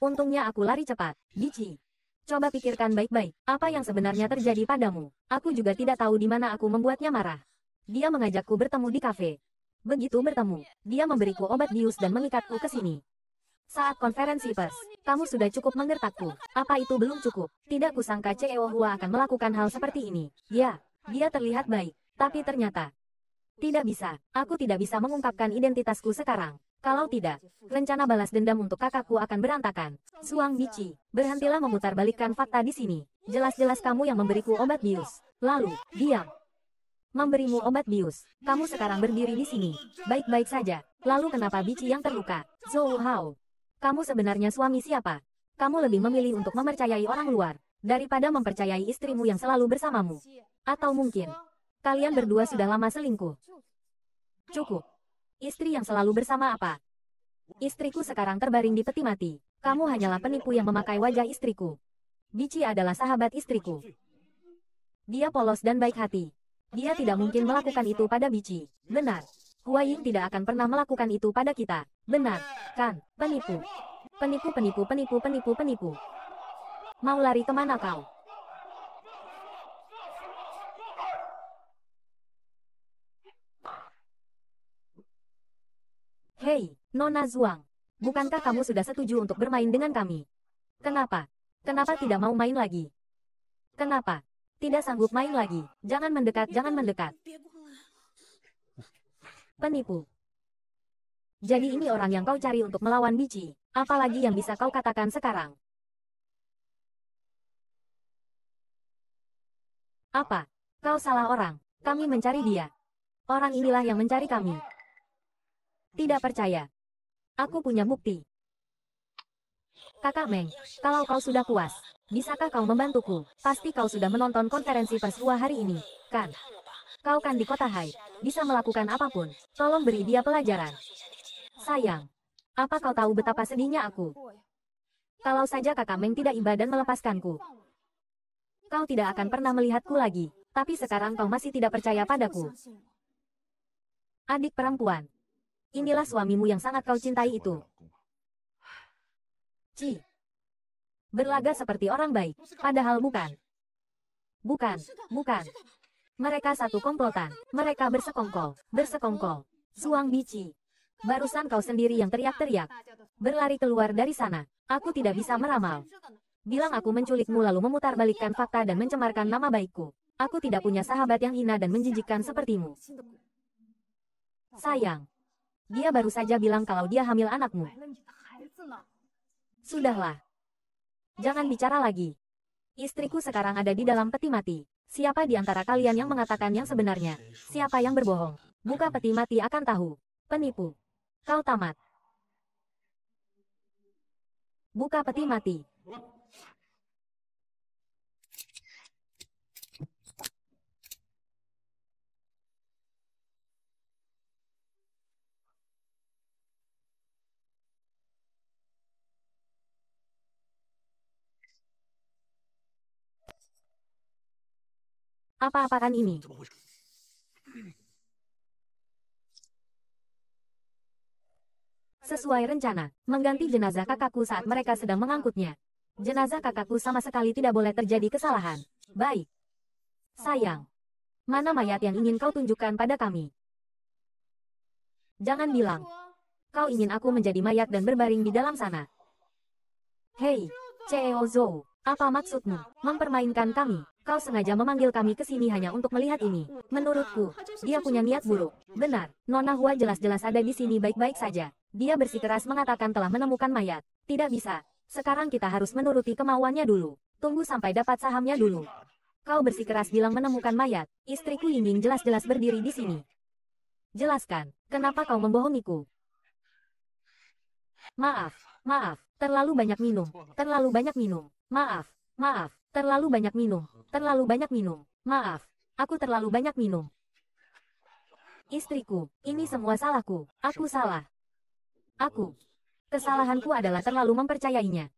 Untungnya aku lari cepat, Yichi. Coba pikirkan baik-baik, apa yang sebenarnya terjadi padamu. Aku juga tidak tahu di mana aku membuatnya marah. Dia mengajakku bertemu di kafe. Begitu bertemu, dia memberiku obat bius dan mengikatku ke sini. Saat konferensi pers, kamu sudah cukup mengertakku. Apa itu belum cukup? Tidak kusangka CEO Hua akan melakukan hal seperti ini. Ya, dia terlihat baik, tapi ternyata. Tidak bisa, aku tidak bisa mengungkapkan identitasku sekarang. Kalau tidak, rencana balas dendam untuk kakakku akan berantakan. Suang Bici, berhentilah memutarbalikkan fakta di sini. Jelas-jelas kamu yang memberiku obat bius. Lalu, diam. Memberimu obat bius. Kamu sekarang berdiri di sini. Baik-baik saja. Lalu kenapa Bici yang terluka? Zhou Hao, kamu sebenarnya suami siapa? Kamu lebih memilih untuk mempercayai orang luar, daripada mempercayai istrimu yang selalu bersamamu. Atau mungkin, kalian berdua sudah lama selingkuh. Cukup. Istri yang selalu bersama apa? Istriku sekarang terbaring di peti mati. Kamu hanyalah penipu yang memakai wajah istriku. Bici adalah sahabat istriku. Dia polos dan baik hati. Dia tidak mungkin melakukan itu pada Bici. Benar. Hua tidak akan pernah melakukan itu pada kita. Benar, kan? Penipu. Penipu penipu penipu penipu penipu. Mau lari kemana kau? Hei, Nona Zhuang. Bukankah kamu sudah setuju untuk bermain dengan kami? Kenapa? Kenapa tidak mau main lagi? Kenapa? Tidak sanggup main lagi. Jangan mendekat, jangan mendekat. Penipu. Jadi ini orang yang kau cari untuk melawan Biji. apalagi yang bisa kau katakan sekarang. Apa? Kau salah orang, kami mencari dia. Orang inilah yang mencari kami. Tidak percaya. Aku punya bukti. Kakak Meng, kalau kau sudah puas, bisakah kau membantuku? Pasti kau sudah menonton konferensi pers dua hari ini, kan? Kau kan di kota Hai, bisa melakukan apapun. Tolong beri dia pelajaran. Sayang. Apa kau tahu betapa sedihnya aku? Kalau saja kakak Meng tidak iba dan melepaskanku. Kau tidak akan pernah melihatku lagi, tapi sekarang kau masih tidak percaya padaku. Adik perempuan. Inilah suamimu yang sangat kau cintai itu. Ci. Berlaga seperti orang baik, padahal bukan. Bukan, bukan. Mereka satu komplotan. Mereka bersekongkol, bersekongkol. Suang bici. Barusan kau sendiri yang teriak-teriak. Berlari keluar dari sana. Aku tidak bisa meramal. Bilang aku menculikmu lalu memutarbalikkan fakta dan mencemarkan nama baikku. Aku tidak punya sahabat yang hina dan menjijikkan sepertimu. Sayang. Dia baru saja bilang kalau dia hamil anakmu. Sudahlah. Jangan bicara lagi. Istriku sekarang ada di dalam peti mati. Siapa di antara kalian yang mengatakan yang sebenarnya? Siapa yang berbohong? Buka peti mati akan tahu. Penipu. Kau tamat. Buka peti mati. apa apakan ini? Sesuai rencana, mengganti jenazah kakakku saat mereka sedang mengangkutnya. Jenazah kakakku sama sekali tidak boleh terjadi kesalahan. Baik. Sayang. Mana mayat yang ingin kau tunjukkan pada kami? Jangan bilang. Kau ingin aku menjadi mayat dan berbaring di dalam sana. Hei, CEO Zou. Apa maksudmu? Mempermainkan kami? Kau sengaja memanggil kami ke sini hanya untuk melihat ini. Menurutku, dia punya niat buruk. Benar, Nona Hua jelas-jelas ada di sini baik-baik saja. Dia bersikeras mengatakan telah menemukan mayat. Tidak bisa. Sekarang kita harus menuruti kemauannya dulu. Tunggu sampai dapat sahamnya dulu. Kau bersikeras bilang menemukan mayat. Istriku ingin jelas-jelas berdiri di sini. Jelaskan, kenapa kau membohongiku? Maaf, maaf, terlalu banyak minum, terlalu banyak minum. Maaf, maaf, terlalu banyak minum, terlalu banyak minum. Maaf, aku terlalu banyak minum. Istriku, ini semua salahku. Aku salah. Aku. Kesalahanku adalah terlalu mempercayainya.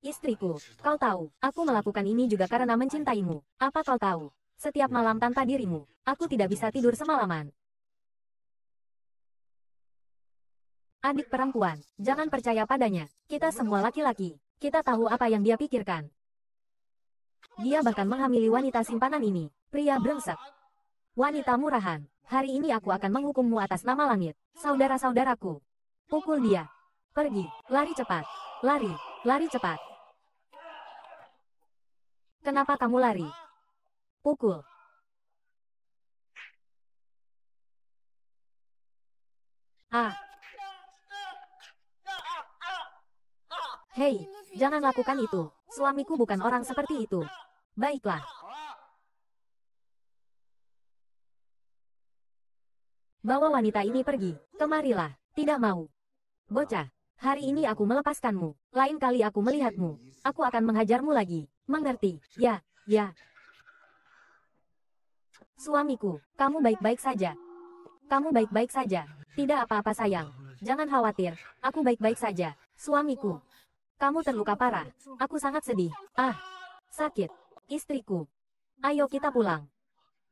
Istriku, kau tahu, aku melakukan ini juga karena mencintaimu. Apa kau tahu? Setiap malam tanpa dirimu, aku tidak bisa tidur semalaman. Adik perempuan, jangan percaya padanya. Kita semua laki-laki. Kita tahu apa yang dia pikirkan. Dia bahkan menghamili wanita simpanan ini, pria brengsek. Wanita murahan, hari ini aku akan menghukummu atas nama langit, saudara-saudaraku. Pukul dia. Pergi, lari cepat. Lari, lari cepat. Kenapa kamu lari? Pukul. Ah. Hei, Jangan lakukan itu. Suamiku bukan orang seperti itu. Baiklah. Bawa wanita ini pergi. Kemarilah. Tidak mau. Bocah. Hari ini aku melepaskanmu. Lain kali aku melihatmu. Aku akan menghajarmu lagi. Mengerti? Ya, ya. Suamiku, kamu baik-baik saja. Kamu baik-baik saja. Tidak apa-apa sayang. Jangan khawatir. Aku baik-baik saja. Suamiku, kamu terluka parah. Aku sangat sedih. Ah, sakit. Istriku. Ayo kita pulang.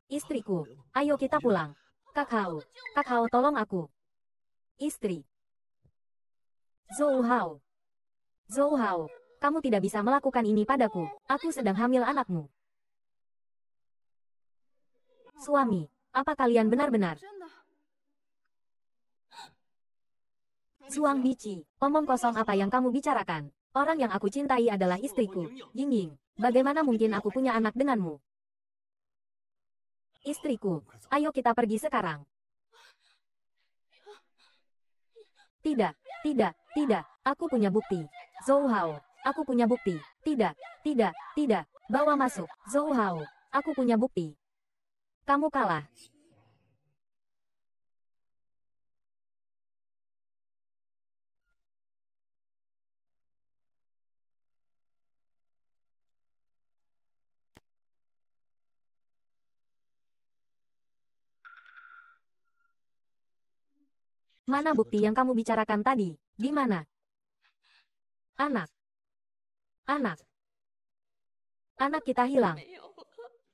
Istriku, ayo kita pulang. Kak Hao, Kak Hao, tolong aku. Istri. Hao. Zou Hao, kamu tidak bisa melakukan ini padaku. Aku sedang hamil anakmu. Suami, apa kalian benar-benar? Suang Bici, omong kosong apa yang kamu bicarakan? Orang yang aku cintai adalah istriku, Yingying. Bagaimana mungkin aku punya anak denganmu? Istriku, ayo kita pergi sekarang. Tidak, tidak, tidak, aku punya bukti. Zhou Hao, aku punya bukti. Tidak, tidak, tidak, bawa masuk. Zhou Hao, aku punya bukti. Kamu kalah. Mana bukti yang kamu bicarakan tadi? Di mana? Anak. Anak. Anak kita hilang. Ya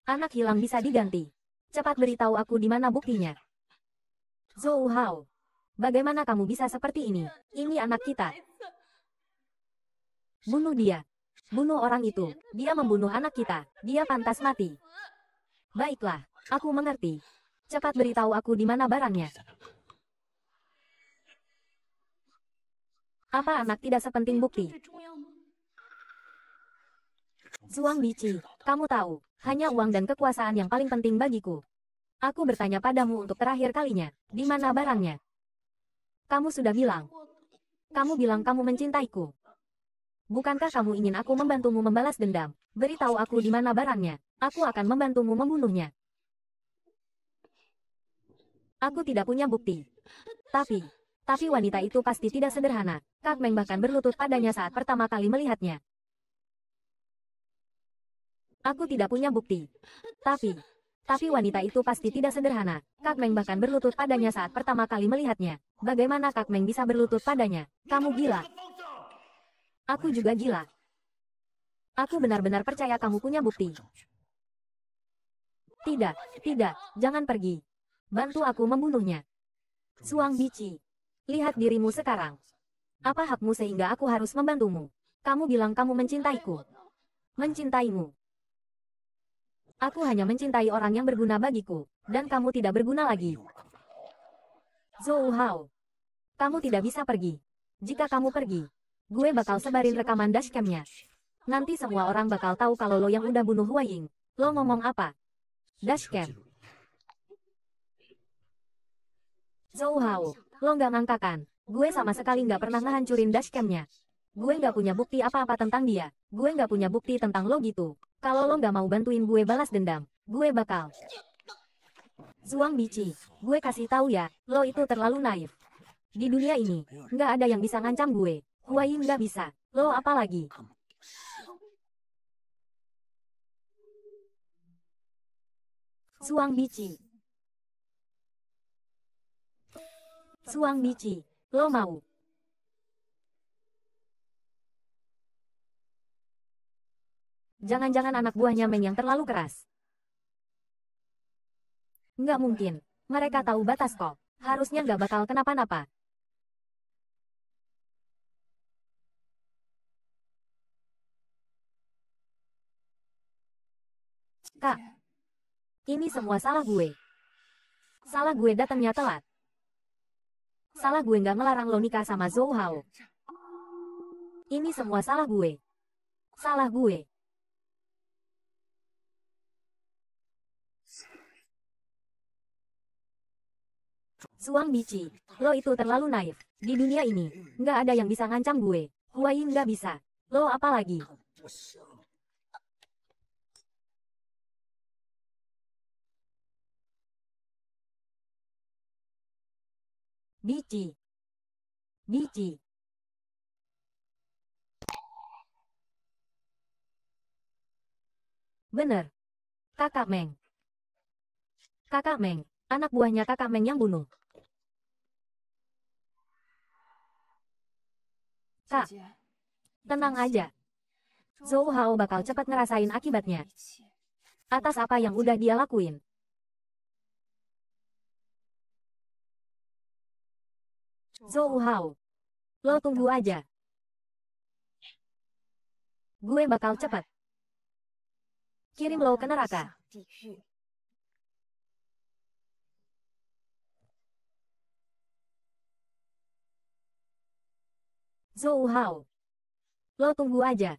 anak hilang bisa diganti. Cepat beritahu aku di mana buktinya. Zhou Hao. Bagaimana kamu bisa seperti ini? Ya, ya ini anak kita. Bunuh dia. Bunuh orang itu. Dia membunuh anak kita. Dia pantas mati. Baiklah, aku mengerti. Cepat beritahu aku di mana barangnya. Apa anak tidak sepenting bukti? Zhuang Bici, kamu tahu, hanya uang dan kekuasaan yang paling penting bagiku. Aku bertanya padamu untuk terakhir kalinya, di mana barangnya? Kamu sudah bilang. Kamu bilang kamu mencintaiku. Bukankah kamu ingin aku membantumu membalas dendam? Beritahu aku di mana barangnya. Aku akan membantumu membunuhnya. Aku tidak punya bukti. Tapi, tapi wanita itu pasti tidak sederhana. Kak Meng bahkan berlutut padanya saat pertama kali melihatnya. Aku tidak punya bukti. Tapi, tapi wanita itu pasti tidak sederhana. Kak Meng bahkan berlutut padanya saat pertama kali melihatnya. Bagaimana Kak Meng bisa berlutut padanya? Kamu gila. Aku juga gila. Aku benar-benar percaya kamu punya bukti. Tidak, tidak, jangan pergi. Bantu aku membunuhnya. Suang Bici. Lihat dirimu sekarang. Apa hakmu sehingga aku harus membantumu? Kamu bilang kamu mencintaiku. Mencintaimu. Aku hanya mencintai orang yang berguna bagiku, dan kamu tidak berguna lagi. Zhou Hao. Kamu tidak bisa pergi. Jika kamu pergi, gue bakal sebarin rekaman dashcamnya. Nanti semua orang bakal tahu kalau lo yang udah bunuh Huaying. Lo ngomong apa? Dashcam. Zhou Hao. Lo nggak ngangka kan? Gue sama sekali nggak pernah ngehancurin dashcamnya. Gue nggak punya bukti apa-apa tentang dia. Gue nggak punya bukti tentang lo gitu. Kalau lo nggak mau bantuin gue balas dendam, gue bakal... Zuang Bici, gue kasih tahu ya, lo itu terlalu naif. Di dunia ini, nggak ada yang bisa ngancam gue. Huayin nggak bisa. Lo apa lagi? Zuang Bici, Suang Michi, lo mau? Jangan-jangan anak buahnya Meng yang terlalu keras. Nggak mungkin. Mereka tahu batas kok. Harusnya nggak bakal kenapa-napa. Kak, ini semua salah gue. Salah gue datangnya telat. Salah gue nggak ngelarang lo nikah sama Zhou Hao. Ini semua salah gue. Salah gue. Suang Bici, lo itu terlalu naif. Di dunia ini, nggak ada yang bisa ngancam gue. Huayin nggak bisa. Lo apalagi? biji biji Bener, kakak Meng kakak Meng anak buahnya kakak Meng yang bunuh kak tenang aja Zhou Hao bakal cepat ngerasain akibatnya atas apa yang udah dia lakuin Zhou Hao. Lo tunggu aja. Gue bakal cepat. Kirim lo ke neraka. Zhou Hao. Lo tunggu aja.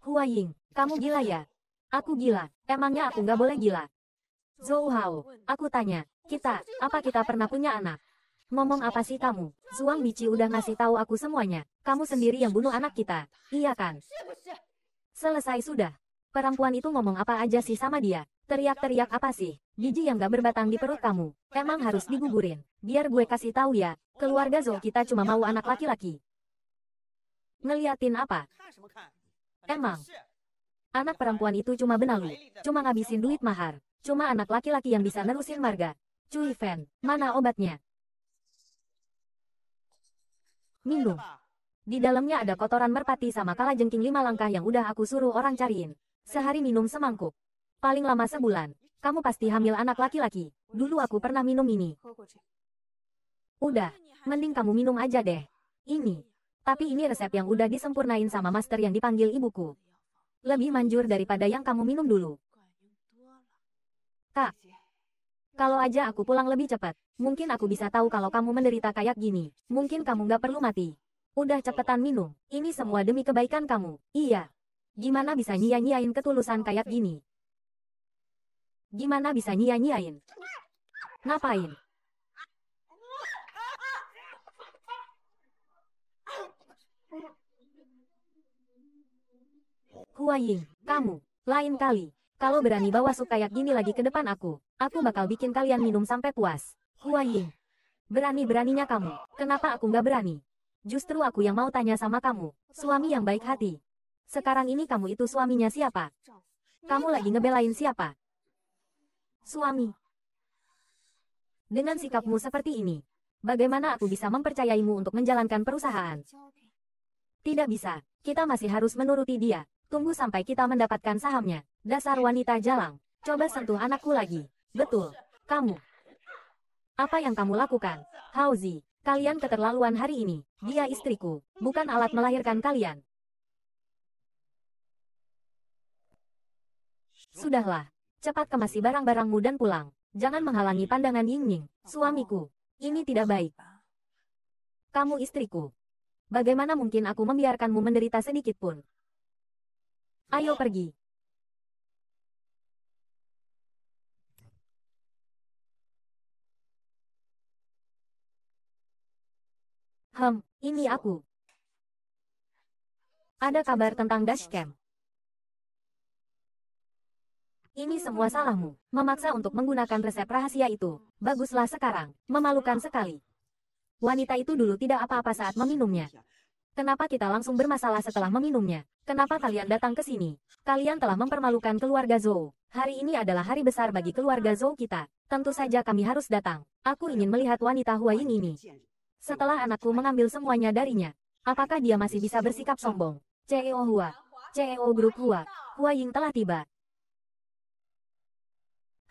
Hua Ying, kamu gila ya? Aku gila, emangnya aku nggak boleh gila. Zhou Hao, aku tanya, kita, apa kita pernah punya anak? Ngomong apa sih kamu? Zhuang Bici udah ngasih tahu aku semuanya. Kamu sendiri yang bunuh anak kita, iya kan? Selesai sudah. Perempuan itu ngomong apa aja sih sama dia? Teriak-teriak apa sih? Gigi yang gak berbatang di perut kamu. Emang harus digugurin. Biar gue kasih tahu ya, keluarga Zhou kita cuma mau anak laki-laki. Ngeliatin apa? Emang, anak perempuan itu cuma benalu, cuma ngabisin duit mahar. Cuma anak laki-laki yang bisa nerusin marga. Cui Fan, mana obatnya? Minum. Di dalamnya ada kotoran merpati sama kalajengking lima langkah yang udah aku suruh orang cariin. Sehari minum semangkuk. Paling lama sebulan. Kamu pasti hamil anak laki-laki. Dulu aku pernah minum ini. Udah, mending kamu minum aja deh. Ini. Tapi ini resep yang udah disempurnain sama master yang dipanggil ibuku. Lebih manjur daripada yang kamu minum dulu. Kak, kalau aja aku pulang lebih cepat, mungkin aku bisa tahu kalau kamu menderita kayak gini. Mungkin kamu nggak perlu mati. Udah cepetan minum, ini semua demi kebaikan kamu. Iya. Gimana bisa nyia-nyiain ketulusan kayak gini? Gimana bisa nyia-nyiain? Ngapain? Huaying, kamu, lain kali, kalau berani bawa suka kayak gini lagi ke depan aku, aku bakal bikin kalian minum sampai puas. Hua Ying. Berani-beraninya kamu. Kenapa aku nggak berani? Justru aku yang mau tanya sama kamu, suami yang baik hati. Sekarang ini kamu itu suaminya siapa? Kamu lagi ngebelain siapa? Suami. Dengan sikapmu seperti ini, bagaimana aku bisa mempercayaimu untuk menjalankan perusahaan? Tidak bisa, kita masih harus menuruti dia. Tunggu sampai kita mendapatkan sahamnya. Dasar wanita jalang, coba sentuh anakku lagi. Betul, kamu. Apa yang kamu lakukan? Hauzi, kalian keterlaluan hari ini. Dia istriku, bukan alat melahirkan kalian. Sudahlah, cepat kemasi barang-barangmu dan pulang. Jangan menghalangi pandangan Yingying. suamiku. Ini tidak baik. Kamu istriku. Bagaimana mungkin aku membiarkanmu menderita sedikit pun? Ayo pergi. Hem, ini aku. Ada kabar tentang dashcam. Ini semua salahmu. Memaksa untuk menggunakan resep rahasia itu. Baguslah sekarang. Memalukan sekali. Wanita itu dulu tidak apa-apa saat meminumnya. Kenapa kita langsung bermasalah setelah meminumnya? Kenapa kalian datang ke sini? Kalian telah mempermalukan keluarga Zhou. Hari ini adalah hari besar bagi keluarga Zhou kita. Tentu saja kami harus datang. Aku ingin melihat wanita Huaying ini. Setelah anakku mengambil semuanya darinya, apakah dia masih bisa bersikap sombong? CEO Hua, CEO Grup Hua, Hua Ying telah tiba.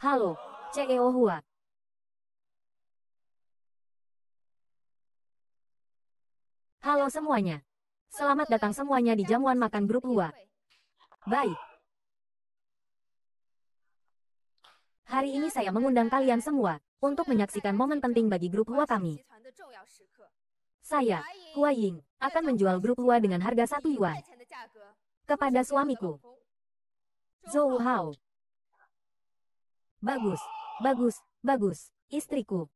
Halo, CEO Hua. Halo semuanya. Selamat datang semuanya di jamuan makan Grup Hua. Baik, Hari ini saya mengundang kalian semua untuk menyaksikan momen penting bagi grup Hua kami. Saya, Hua Ying, akan menjual grup Hua dengan harga satu yuan kepada suamiku. Zhou Hao. Bagus, bagus, bagus, istriku.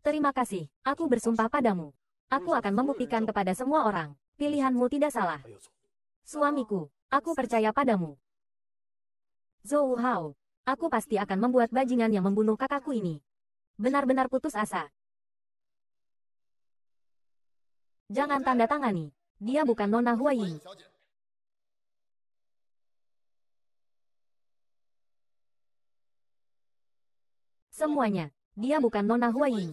Terima kasih, aku bersumpah padamu. Aku akan membuktikan kepada semua orang, pilihanmu tidak salah. Suamiku, aku percaya padamu. Zhou Hao, Aku pasti akan membuat bajingan yang membunuh kakakku ini. Benar-benar putus asa. Jangan tanda tangani. Dia bukan Nona Huaying. Semuanya. Dia bukan Nona Huaying.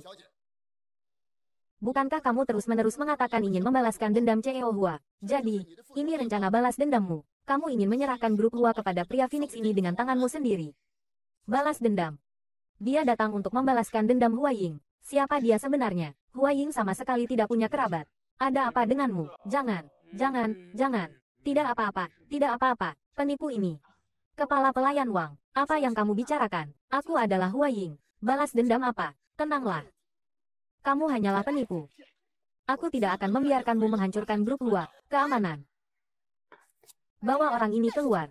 Bukankah kamu terus-menerus mengatakan ingin membalaskan dendam CEO Hua? Jadi, ini rencana balas dendammu. Kamu ingin menyerahkan grup Hua kepada pria Phoenix ini dengan tanganmu sendiri. Balas dendam. Dia datang untuk membalaskan dendam Hua Ying. Siapa dia sebenarnya? Hua Ying sama sekali tidak punya kerabat. Ada apa denganmu? Jangan, jangan, jangan. Tidak apa-apa, tidak apa-apa. Penipu ini. Kepala pelayan Wang, apa yang kamu bicarakan? Aku adalah Hua Ying. Balas dendam apa? Tenanglah, kamu hanyalah penipu. Aku tidak akan membiarkanmu menghancurkan grup luar. Keamanan. Bawa orang ini keluar.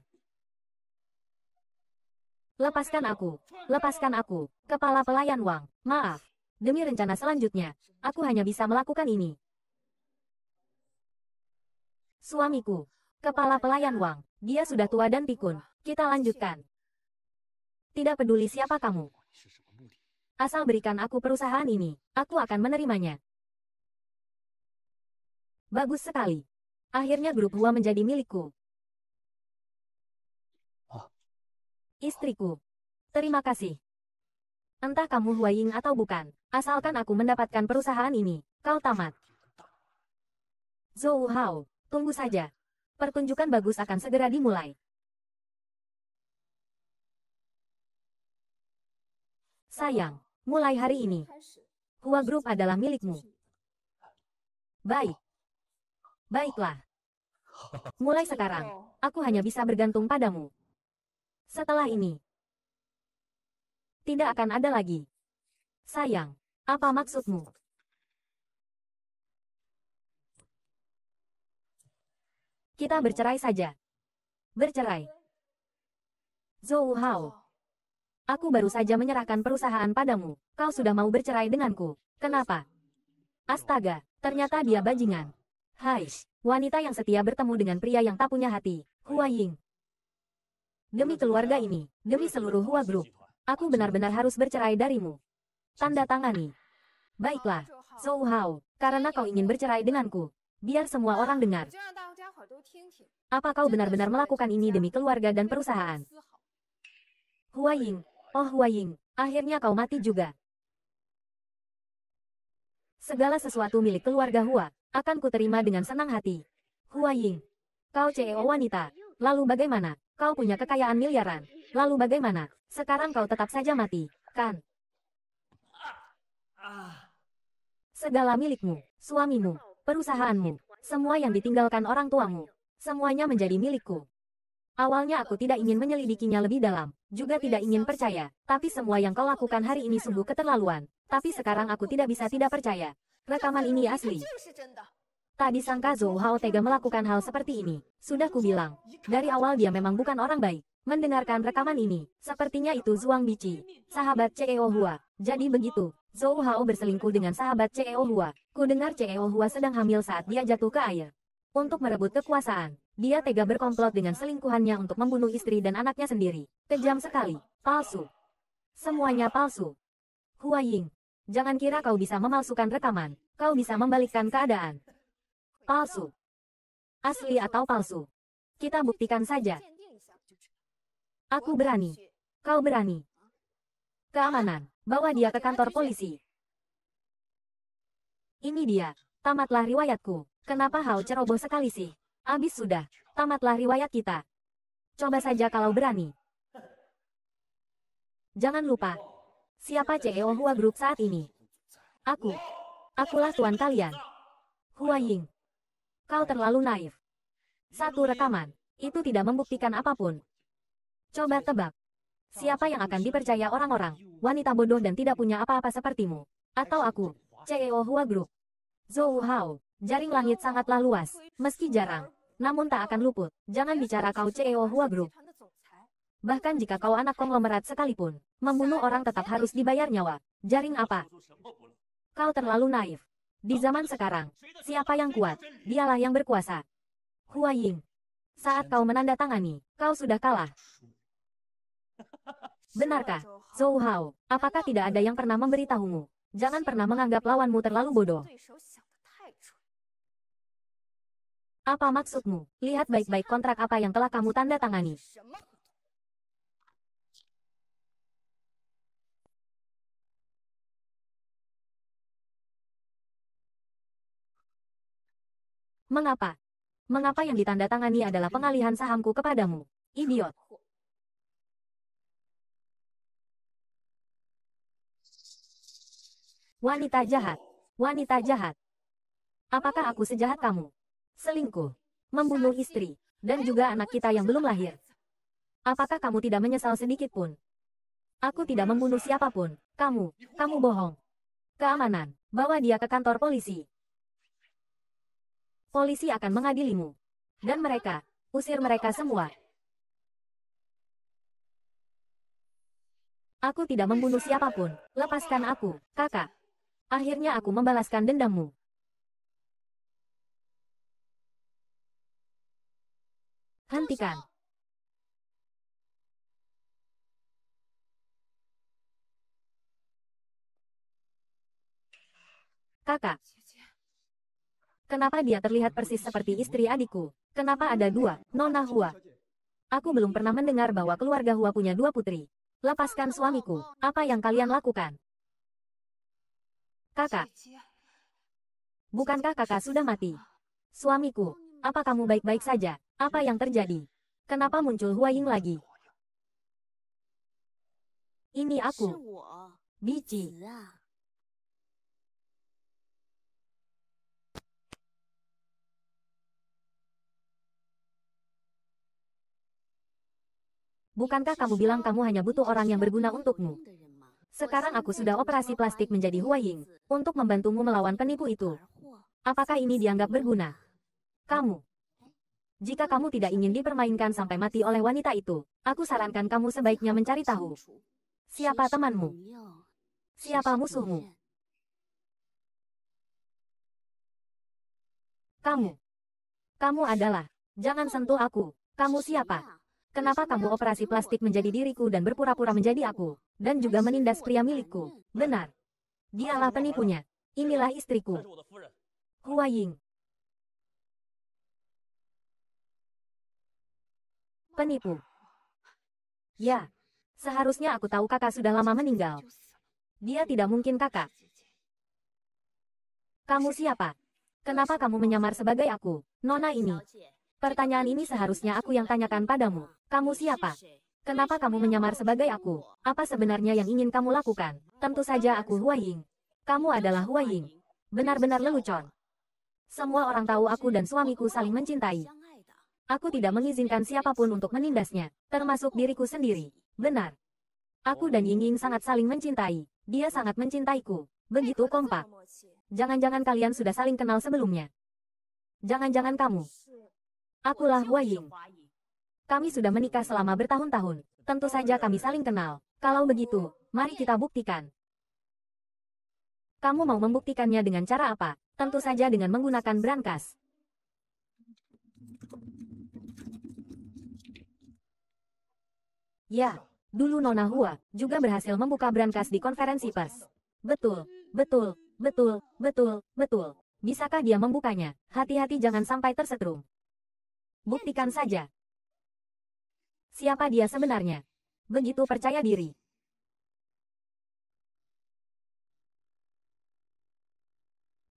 Lepaskan aku. Lepaskan aku. Kepala pelayan Wang. Maaf. Demi rencana selanjutnya, aku hanya bisa melakukan ini. Suamiku. Kepala pelayan Wang. Dia sudah tua dan pikun. Kita lanjutkan. Tidak peduli siapa kamu. Asal berikan aku perusahaan ini, aku akan menerimanya. Bagus sekali. Akhirnya grup Hua menjadi milikku. Oh. Istriku. Terima kasih. Entah kamu Huaying atau bukan, asalkan aku mendapatkan perusahaan ini, kau tamat. Zhou Hao, tunggu saja. Pertunjukan bagus akan segera dimulai. Sayang, Mulai hari ini, Hua Group adalah milikmu. Baik. Baiklah. Mulai sekarang, aku hanya bisa bergantung padamu. Setelah ini, tidak akan ada lagi. Sayang, apa maksudmu? Kita bercerai saja. Bercerai. Zhou Hao. Aku baru saja menyerahkan perusahaan padamu. Kau sudah mau bercerai denganku. Kenapa? Astaga, ternyata dia bajingan. Hai, wanita yang setia bertemu dengan pria yang tak punya hati, Hua Ying. Demi keluarga ini, demi seluruh Hua Group, aku benar-benar harus bercerai darimu. Tanda tangani. Baiklah, Zhou Hao, karena kau ingin bercerai denganku. Biar semua orang dengar. Apa kau benar-benar melakukan ini demi keluarga dan perusahaan? Hua Ying, Oh Huaying, akhirnya kau mati juga. Segala sesuatu milik keluarga Hua, akan kuterima dengan senang hati. Huaying, kau CEO wanita, lalu bagaimana? Kau punya kekayaan miliaran, lalu bagaimana? Sekarang kau tetap saja mati, kan? Segala milikmu, suamimu, perusahaanmu, semua yang ditinggalkan orang tuamu, semuanya menjadi milikku. Awalnya aku tidak ingin menyelidikinya lebih dalam, juga tidak ingin percaya, tapi semua yang kau lakukan hari ini sungguh keterlaluan, tapi sekarang aku tidak bisa tidak percaya. Rekaman ini asli. Tak disangka Zhou Hao tega melakukan hal seperti ini. Sudah kubilang. dari awal dia memang bukan orang baik. Mendengarkan rekaman ini, sepertinya itu Zhuang Bici, sahabat CEO Hua. Jadi begitu, Zhou Hao berselingkuh dengan sahabat CEO Hua. Ku dengar CEO Hua sedang hamil saat dia jatuh ke air. Untuk merebut kekuasaan, dia tega berkomplot dengan selingkuhannya untuk membunuh istri dan anaknya sendiri. Kejam sekali. Palsu. Semuanya palsu. Huaying. Jangan kira kau bisa memalsukan rekaman. Kau bisa membalikkan keadaan. Palsu. Asli atau palsu. Kita buktikan saja. Aku berani. Kau berani. Keamanan. Bawa dia ke kantor polisi. Ini dia. Tamatlah riwayatku. Kenapa hal ceroboh sekali sih? Abis sudah, tamatlah riwayat kita. Coba saja kalau berani. Jangan lupa, siapa CEO Hua Group saat ini? Aku. Akulah tuan kalian. Hua Ying. Kau terlalu naif. Satu rekaman, itu tidak membuktikan apapun. Coba tebak. Siapa yang akan dipercaya orang-orang, wanita bodoh dan tidak punya apa-apa sepertimu? Atau aku, CEO Hua Group. Zhou Hao. Jaring langit sangatlah luas, meski jarang, namun tak akan luput. Jangan bicara kau CEO Hua Group. Bahkan jika kau anak konglomerat sekalipun, membunuh orang tetap harus dibayar nyawa. Jaring apa? Kau terlalu naif. Di zaman sekarang, siapa yang kuat, dialah yang berkuasa. Hua Ying. Saat kau menandatangani, kau sudah kalah. Benarkah? Zhou Hao, apakah tidak ada yang pernah memberitahumu? Jangan pernah menganggap lawanmu terlalu bodoh. Apa maksudmu? Lihat baik-baik kontrak apa yang telah kamu tanda tangani. Mengapa? Mengapa yang ditandatangani adalah pengalihan sahamku kepadamu? Idiot. Wanita jahat. Wanita jahat. Apakah aku sejahat kamu? selingkuh, membunuh istri, dan juga anak kita yang belum lahir. Apakah kamu tidak menyesal sedikit pun? Aku tidak membunuh siapapun. Kamu, kamu bohong. Keamanan, bawa dia ke kantor polisi. Polisi akan mengadilimu. Dan mereka, usir mereka semua. Aku tidak membunuh siapapun. Lepaskan aku, kakak. Akhirnya aku membalaskan dendammu. Hentikan. Kakak. Kenapa dia terlihat persis seperti istri adikku? Kenapa ada dua, Nona Hua? Aku belum pernah mendengar bahwa keluarga Hua punya dua putri. Lepaskan suamiku, apa yang kalian lakukan? Kakak. Bukankah kakak sudah mati? Suamiku, apa kamu baik-baik saja? Apa yang terjadi? Kenapa muncul Huaying lagi? Ini aku. Bici. Bukankah kamu bilang kamu hanya butuh orang yang berguna untukmu? Sekarang aku sudah operasi plastik menjadi Huaying, untuk membantumu melawan penipu itu. Apakah ini dianggap berguna? Kamu, jika kamu tidak ingin dipermainkan sampai mati oleh wanita itu, aku sarankan kamu sebaiknya mencari tahu siapa temanmu, siapa musuhmu. Kamu. Kamu adalah. Jangan sentuh aku. Kamu siapa? Kenapa kamu operasi plastik menjadi diriku dan berpura-pura menjadi aku? Dan juga menindas pria milikku. Benar. Dialah penipunya. Inilah istriku. Hua Ying. Penipu. Kan, ya. Seharusnya aku tahu kakak sudah lama meninggal. Dia tidak mungkin kakak. Kamu siapa? Kenapa kamu menyamar sebagai aku, Nona ini? Pertanyaan ini seharusnya aku yang tanyakan padamu. Kamu siapa? Kenapa kamu menyamar sebagai aku? Apa sebenarnya yang ingin kamu lakukan? Tentu saja aku Ying. Kamu adalah Ying. Benar-benar lelucon. Semua orang tahu aku dan suamiku saling mencintai. Aku tidak mengizinkan siapapun untuk menindasnya, termasuk diriku sendiri. Benar. Aku dan Ying Ying sangat saling mencintai. Dia sangat mencintaiku. Begitu kompak. Jangan-jangan kalian sudah saling kenal sebelumnya. Jangan-jangan kamu. Akulah Hua Ying. Kami sudah menikah selama bertahun-tahun. Tentu saja kami saling kenal. Kalau begitu, mari kita buktikan. Kamu mau membuktikannya dengan cara apa? Tentu saja dengan menggunakan brankas. Ya, dulu Nona Hua juga berhasil membuka brankas di konferensi pers. Betul, betul, betul, betul, betul. Bisakah dia membukanya? Hati-hati jangan sampai tersetrum. Buktikan saja. Siapa dia sebenarnya? Begitu percaya diri.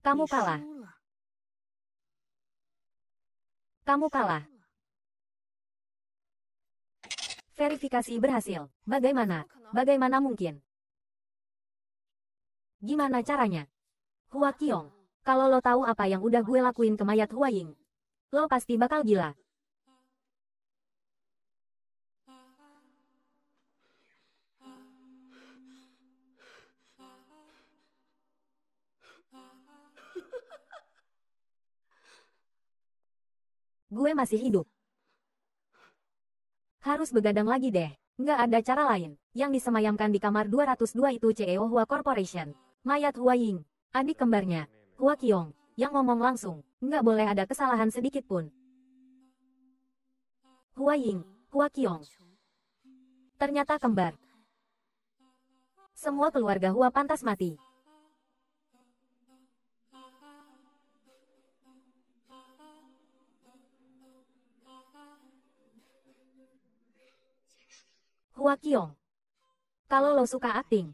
Kamu kalah. Kamu kalah. Verifikasi berhasil. Bagaimana? Bagaimana mungkin? Gimana caranya? Hua Qiong, kalau lo tahu apa yang udah gue lakuin ke mayat Hua Ying, lo pasti bakal gila. Gue masih hidup. Harus begadang lagi deh. Nggak ada cara lain. Yang disemayamkan di kamar 202 itu CEO Hua Corporation. Mayat Hua Ying. Adik kembarnya, Hua Qiong, yang ngomong langsung. Nggak boleh ada kesalahan sedikit pun. Hua Ying, Hua Qiong. Ternyata kembar. Semua keluarga Hua pantas mati. Hua Qiong. Kalau lo suka akting,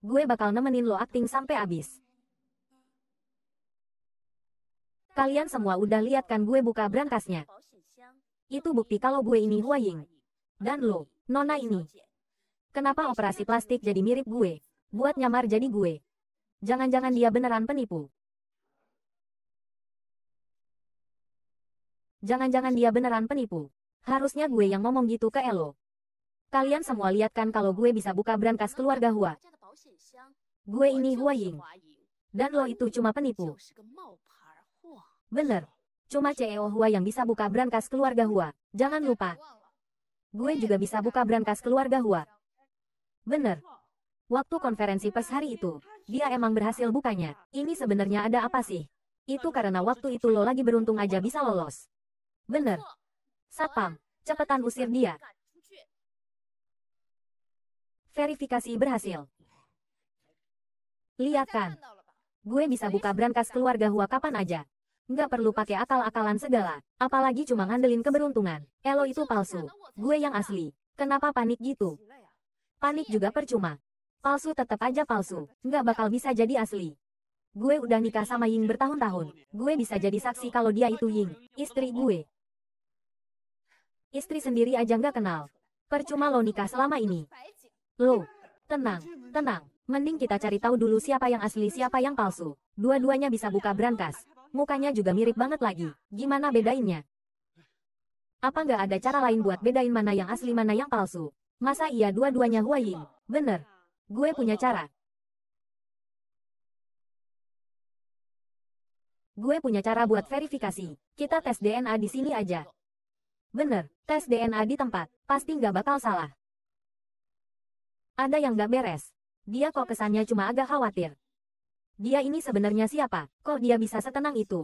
gue bakal nemenin lo akting sampai abis. Kalian semua udah lihat kan gue buka brankasnya? Itu bukti kalau gue ini Hua Ying. Dan lo, Nona ini. Kenapa operasi plastik jadi mirip gue? Buat nyamar jadi gue. Jangan-jangan dia beneran penipu. Jangan-jangan dia beneran penipu. Harusnya gue yang ngomong gitu ke Elo. Kalian semua lihat kan kalau gue bisa buka brankas keluarga Hua. Gue ini Hua Ying. Dan lo itu cuma penipu. Bener. Cuma CEO Hua yang bisa buka brankas keluarga Hua. Jangan lupa. Gue juga bisa buka brankas keluarga Hua. Bener. Waktu konferensi pers hari itu, dia emang berhasil bukanya. Ini sebenarnya ada apa sih? Itu karena waktu itu lo lagi beruntung aja bisa lolos. Bener. Satpam, cepetan usir dia. Verifikasi berhasil. Lihat kan. Gue bisa buka brankas keluarga Hua kapan aja. Nggak perlu pakai akal-akalan segala, apalagi cuma ngandelin keberuntungan. Elo itu palsu. Gue yang asli. Kenapa panik gitu? Ya. Panik iya juga kan? percuma. Palsu tetap aja palsu. Nggak bakal bisa jadi asli. Gue udah nikah sama Ying bertahun-tahun. Gue bisa jadi saksi kalau dia itu Ying, istri gue. Istri sendiri aja nggak kenal. Percuma lo nikah selama ini. Loh, tenang, tenang. Mending kita cari tahu dulu siapa yang asli siapa yang palsu. Dua-duanya bisa buka brankas. Mukanya juga mirip banget lagi. Gimana bedainnya? Apa nggak ada cara lain buat bedain mana yang asli mana yang palsu? Masa iya dua-duanya Huayin? Bener. Gue punya cara. Gue punya cara buat verifikasi. Kita tes DNA di sini aja. Bener, tes DNA di tempat. Pasti nggak bakal salah. Ada yang gak beres. Dia kok kesannya cuma agak khawatir. Dia ini sebenarnya siapa? Kok dia bisa setenang itu?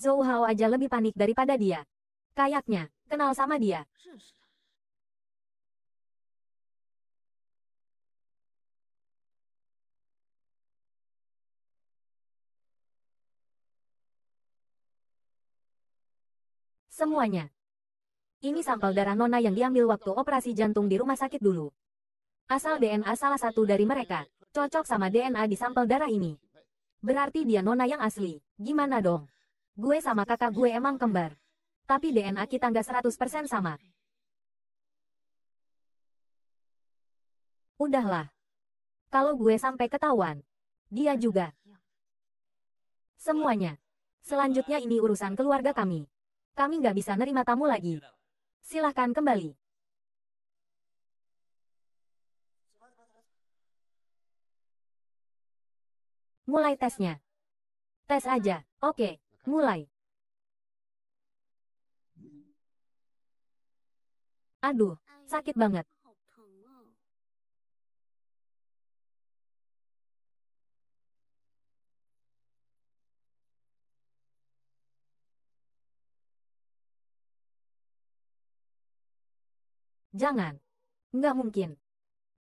Zhou Hao aja lebih panik daripada dia. Kayaknya, kenal sama dia. Semuanya. Ini sampel darah Nona yang diambil waktu operasi jantung di rumah sakit dulu. Asal DNA salah satu dari mereka, cocok sama DNA di sampel darah ini. Berarti dia nona yang asli, gimana dong? Gue sama kakak gue emang kembar. Tapi DNA kita nggak 100% sama. Udahlah. Kalau gue sampai ketahuan, dia juga. Semuanya. Selanjutnya ini urusan keluarga kami. Kami nggak bisa nerima tamu lagi. Silahkan kembali. Mulai tesnya. Tes aja. Oke, mulai. Aduh, sakit banget. Jangan. Nggak mungkin.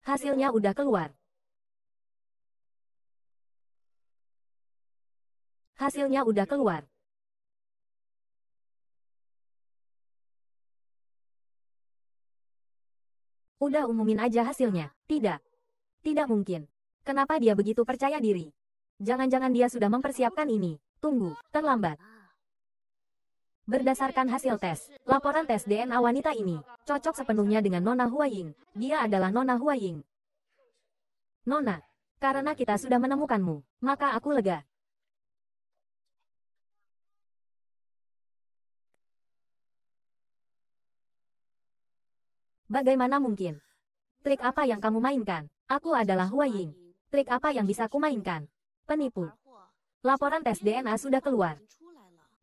Hasilnya udah keluar. Hasilnya udah keluar. Udah umumin aja hasilnya. Tidak. Tidak mungkin. Kenapa dia begitu percaya diri? Jangan-jangan dia sudah mempersiapkan ini. Tunggu, terlambat. Berdasarkan hasil tes, laporan tes DNA wanita ini cocok sepenuhnya dengan Nona Huaying. Dia adalah Nona Huaying. Nona, karena kita sudah menemukanmu, maka aku lega. Bagaimana mungkin? Trik apa yang kamu mainkan? Aku adalah Hua Ying. Trik apa yang bisa kumainkan? Penipu. Laporan tes DNA sudah keluar.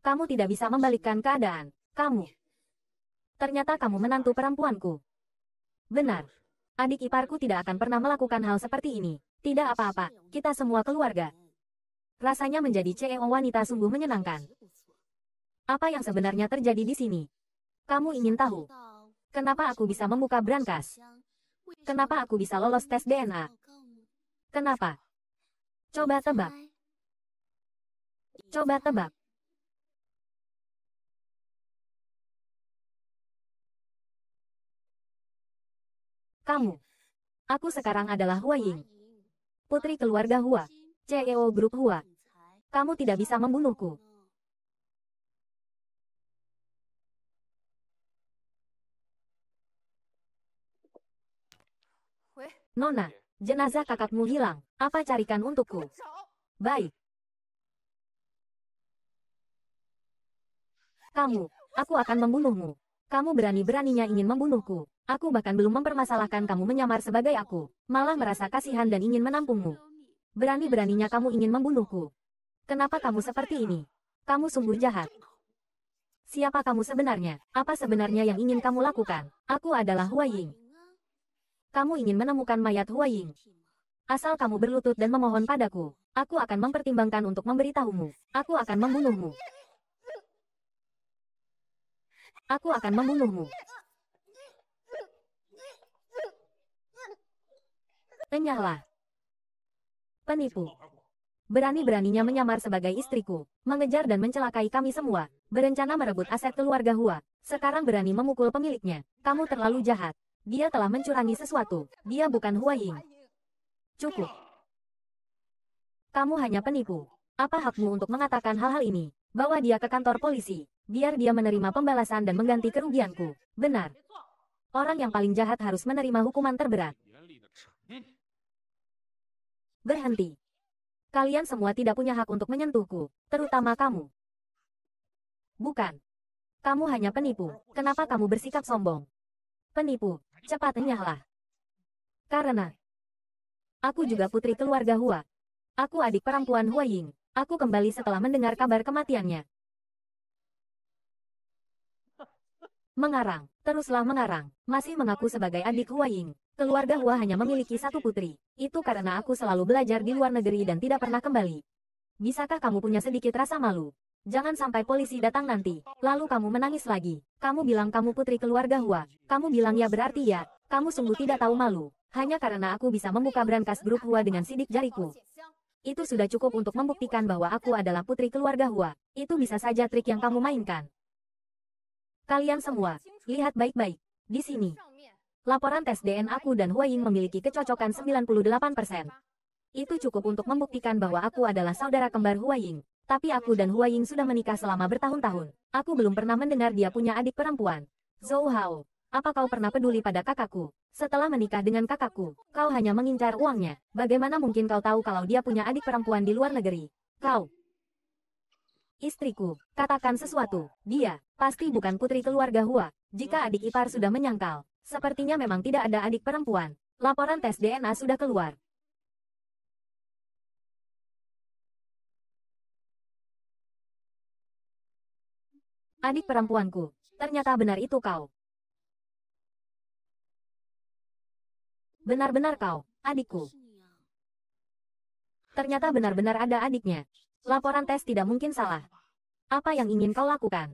Kamu tidak bisa membalikkan keadaan. Kamu. Ternyata kamu menantu perempuanku. Benar. Adik iparku tidak akan pernah melakukan hal seperti ini. Tidak apa-apa, kita semua keluarga. Rasanya menjadi CEO wanita sungguh menyenangkan. Apa yang sebenarnya terjadi di sini? Kamu ingin tahu? Kenapa aku bisa membuka brankas? Kenapa aku bisa lolos tes DNA? Kenapa? Coba tebak. Coba tebak. Kamu. Aku sekarang adalah Hua Ying. Putri keluarga Hua. CEO grup Hua. Kamu tidak bisa membunuhku. Nona, iya. jenazah kakakmu hilang, apa carikan untukku? Baik. Kamu, aku akan membunuhmu. Kamu berani-beraninya ingin membunuhku. Aku bahkan belum mempermasalahkan kamu menyamar sebagai aku, malah merasa kasihan dan ingin menampungmu. Berani-beraninya kamu ingin membunuhku. Kenapa kamu seperti ini? Kamu sungguh jahat. Siapa kamu sebenarnya? Apa sebenarnya yang ingin kamu lakukan? Aku adalah Huaying kamu ingin menemukan mayat Huaying. Asal kamu berlutut dan memohon padaku, aku akan mempertimbangkan untuk memberitahumu. Aku akan membunuhmu. Aku akan membunuhmu. Enyahlah. Penipu. Berani-beraninya menyamar sebagai istriku, mengejar dan mencelakai kami semua, berencana merebut aset keluarga Hua, sekarang berani memukul pemiliknya. Kamu terlalu jahat. Dia telah mencurangi sesuatu. Dia bukan Huaying. Cukup. Kamu hanya penipu. Apa hakmu untuk mengatakan hal-hal ini? Bawa dia ke kantor polisi. Biar dia menerima pembalasan dan mengganti kerugianku. Benar. Orang yang paling jahat harus menerima hukuman terberat. Berhenti. Kalian semua tidak punya hak untuk menyentuhku, terutama kamu. Bukan. Kamu hanya penipu. Kenapa kamu bersikap sombong? Penipu, cepat nyahlah, Karena aku juga putri keluarga Hua. Aku adik perempuan Hua Ying. Aku kembali setelah mendengar kabar kematiannya. Mengarang, teruslah mengarang, masih mengaku sebagai adik Hua Ying. Keluarga Hua hanya memiliki satu putri. Itu karena aku selalu belajar di luar negeri dan tidak pernah kembali. Bisakah kamu punya sedikit rasa malu? Jangan sampai polisi datang nanti. Lalu kamu menangis lagi. Kamu bilang kamu putri keluarga Hua. Kamu bilang ya berarti ya. Kamu sungguh tidak tahu malu. Hanya karena aku bisa membuka brankas grup Hua dengan sidik jariku. Itu sudah cukup untuk membuktikan bahwa aku adalah putri keluarga Hua. Itu bisa saja trik yang kamu mainkan. Kalian semua, lihat baik-baik. Di sini. Laporan tes DNA aku dan Hua Ying memiliki kecocokan 98%. Itu cukup untuk membuktikan bahwa aku adalah saudara kembar Hua Ying. Tapi aku dan Hua Ying sudah menikah selama bertahun-tahun. Aku belum pernah mendengar dia punya adik perempuan. Zhou Hao, apa kau pernah peduli pada kakakku? Setelah menikah dengan kakakku, kau hanya mengincar uangnya. Bagaimana mungkin kau tahu kalau dia punya adik perempuan di luar negeri? Kau, istriku, katakan sesuatu. Dia, pasti bukan putri keluarga Hua. Jika adik ipar sudah menyangkal, sepertinya memang tidak ada adik perempuan. Laporan tes DNA sudah keluar. Adik perempuanku, ternyata benar itu kau. Benar-benar kau, adikku. Ternyata benar-benar ada adiknya. Laporan tes tidak mungkin salah. Apa yang ingin kau lakukan?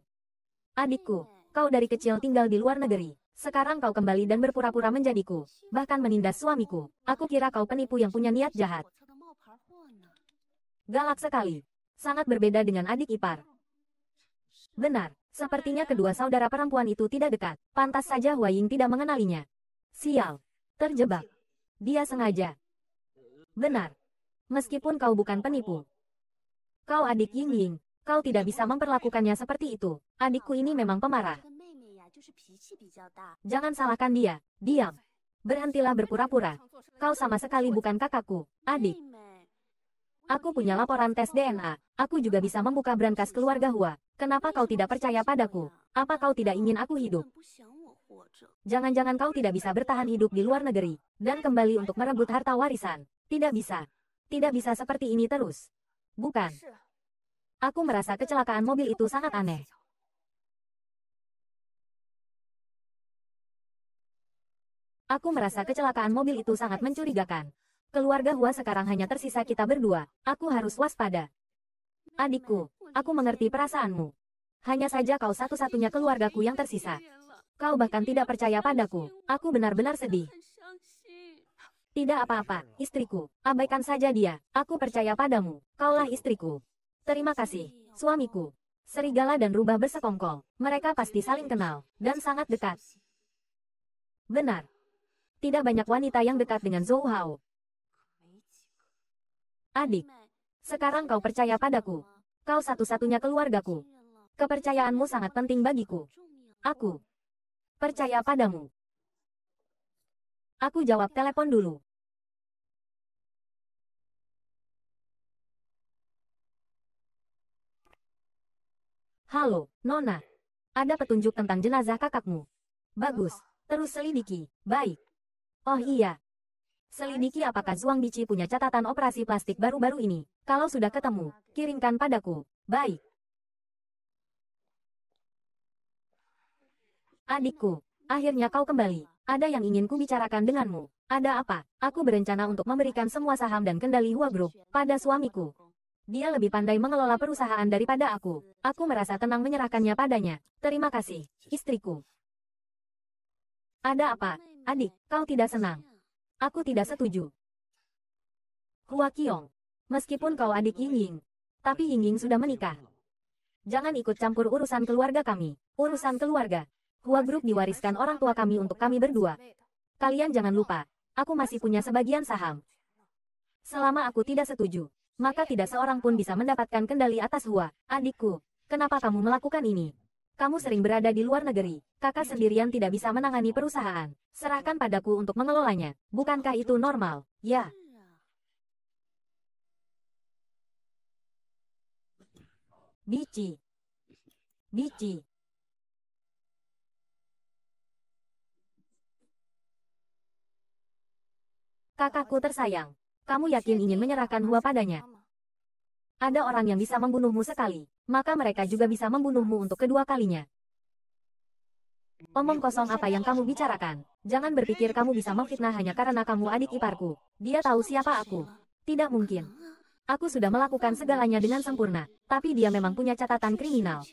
Adikku, kau dari kecil tinggal di luar negeri. Sekarang kau kembali dan berpura-pura menjadiku, bahkan menindas suamiku. Aku kira kau penipu yang punya niat jahat. Galak sekali. Sangat berbeda dengan adik ipar. Benar, sepertinya kedua saudara perempuan itu tidak dekat. Pantas saja Hua Ying tidak mengenalinya. Sial. Terjebak. Dia sengaja. Benar. Meskipun kau bukan penipu. Kau adik Ying Ying. Kau tidak bisa memperlakukannya seperti itu. Adikku ini memang pemarah. Jangan salahkan dia. Diam. Berhentilah berpura-pura. Kau sama sekali bukan kakakku, adik. Aku punya laporan tes DNA. Aku juga bisa membuka brankas keluarga Hua. Kenapa kau tidak percaya padaku? Apa kau tidak ingin aku hidup? Jangan-jangan kau tidak bisa bertahan hidup di luar negeri, dan kembali untuk merebut harta warisan. Tidak bisa. Tidak bisa seperti ini terus. Bukan. Aku merasa kecelakaan mobil itu sangat aneh. Aku merasa kecelakaan mobil itu sangat mencurigakan. Keluarga Hua sekarang hanya tersisa kita berdua, aku harus waspada. Adikku, aku mengerti perasaanmu. Hanya saja kau satu-satunya keluargaku yang tersisa. Kau bahkan tidak percaya padaku, aku benar-benar sedih. Tidak apa-apa, istriku, abaikan saja dia, aku percaya padamu, kaulah istriku. Terima kasih, suamiku. Serigala dan rubah bersekongkol, mereka pasti saling kenal, dan sangat dekat. Benar. Tidak banyak wanita yang dekat dengan Zhou Hao, Adik. Sekarang kau percaya padaku. Kau satu-satunya keluargaku. Kepercayaanmu sangat penting bagiku. Aku. Percaya padamu. Aku jawab telepon dulu. Halo, Nona. Ada petunjuk tentang jenazah kakakmu. Bagus. Terus selidiki. Baik. Oh iya, Selidiki apakah Zhuang Dici punya catatan operasi plastik baru-baru ini. Kalau sudah ketemu, kirimkan padaku. Baik. Adikku, akhirnya kau kembali. Ada yang ingin ku bicarakan denganmu. Ada apa? Aku berencana untuk memberikan semua saham dan kendali Hua Group pada suamiku. Dia lebih pandai mengelola perusahaan daripada aku. Aku merasa tenang menyerahkannya padanya. Terima kasih, istriku. Ada apa? Adik, kau tidak senang. Aku tidak setuju. Hua Qiong. Meskipun kau adik Ying Ying, tapi Ying Ying sudah menikah. Jangan ikut campur urusan keluarga kami. Urusan keluarga. Hua Group diwariskan orang tua kami untuk kami berdua. Kalian jangan lupa, aku masih punya sebagian saham. Selama aku tidak setuju, maka tidak seorang pun bisa mendapatkan kendali atas Hua, adikku. Kenapa kamu melakukan ini? Kamu sering berada di luar negeri. Kakak sendirian tidak bisa menangani perusahaan. Serahkan padaku untuk mengelolanya. Bukankah itu normal? Ya. Bici. Bici. Kakakku tersayang. Kamu yakin ingin menyerahkan Hua padanya? Ada orang yang bisa membunuhmu sekali, maka mereka juga bisa membunuhmu untuk kedua kalinya. Omong kosong apa yang kamu bicarakan. Jangan berpikir kamu bisa memfitnah hanya karena kamu adik iparku. Dia tahu siapa aku. Tidak mungkin. Aku sudah melakukan segalanya dengan sempurna, tapi dia memang punya catatan kriminal.